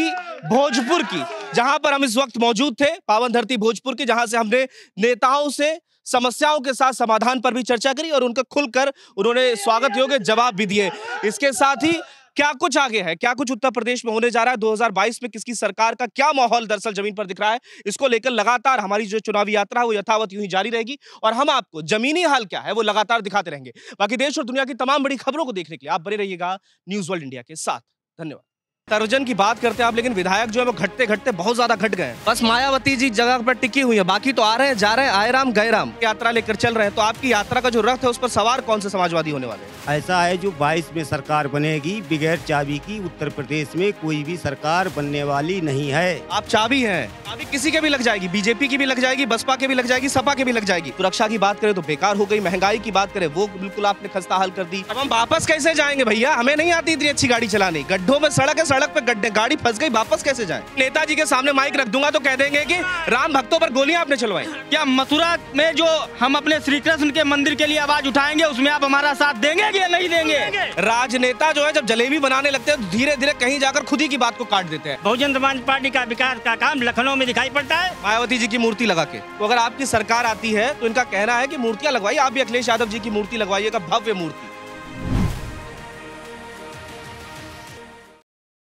भोजपुर की जहां पर हम इस वक्त मौजूद थे पावन धरती भोजपुर की जहां से हमने नेताओं से समस्याओं के साथ समाधान पर भी चर्चा करी और उनका खुलकर उन्होंने स्वागत योग्य जवाब भी दिए इसके साथ ही क्या कुछ आगे है क्या कुछ उत्तर प्रदेश में होने जा रहा है 2022 में किसकी सरकार का क्या माहौल दरअसल जमीन पर दिख रहा है इसको लेकर लगातार हमारी जो चुनावी यात्रा है वो यथावत यूं ही जारी रहेगी और हम आपको जमीनी हाल क्या है वो लगातार दिखाते रहेंगे बाकी देश और दुनिया की तमाम बड़ी खबरों को देखने के लिए आप बने रहिएगा न्यूज वर्ल्ड इंडिया के साथ धन्यवाद तर्जन की बात करते हैं आप लेकिन विधायक जो है वो घटते घटते बहुत ज्यादा घट गए बस मायावती जी जगह पर टिकी हुई है बाकी तो आ रहे हैं जा रहे हैं आए राम गए राम यात्रा लेकर चल रहे हैं तो आपकी यात्रा का जो रथ है उस पर सवार कौन से समाजवादी होने वाले ऐसा है जो बाईस में सरकार बनेगी बगैर चाबी की उत्तर प्रदेश में कोई भी सरकार बनने वाली नहीं है आप चाबी है अभी किसी के भी लग जाएगी बीजेपी की भी लग जाएगी बसपा के भी लग जाएगी सपा के भी लग जाएगी सुरक्षा की बात करें तो बेकार हो गई महंगाई की बात करें वो बिल्कुल आपने खस्ता हाल कर दी अब हम वापस कैसे जाएंगे भैया हमें नहीं आती इतनी अच्छी गाड़ी चलानी गड्ढों में सड़क है सड़क पे गड्ढे गाड़ी फंस गई वापस कैसे जाए नेताजी के सामने माइक रख दूंगा तो कह देंगे कि राम भक्तों पर गोलियां आपने चलवाई क्या मथुरा में जो हम अपने श्री कृष्ण के मंदिर के लिए आवाज उठाएंगे उसमें आप हमारा साथ देंगे या नहीं देंगे राजनेता जो है जब जलेबी बनाने लगते हैं तो धीरे धीरे कहीं जाकर खुद ही की बात को काट देते हैं बहुजन समाज पार्टी का विकास का काम लखनऊ में दिखाई पड़ता है मायावती जी की मूर्ति लगा के तो अगर आपकी सरकार आती है तो इनका कहना है की मूर्तियाँ लगवाई आप भी अखिलेश यादव जी की मूर्ति लगवाइएगा भव्य मूर्ति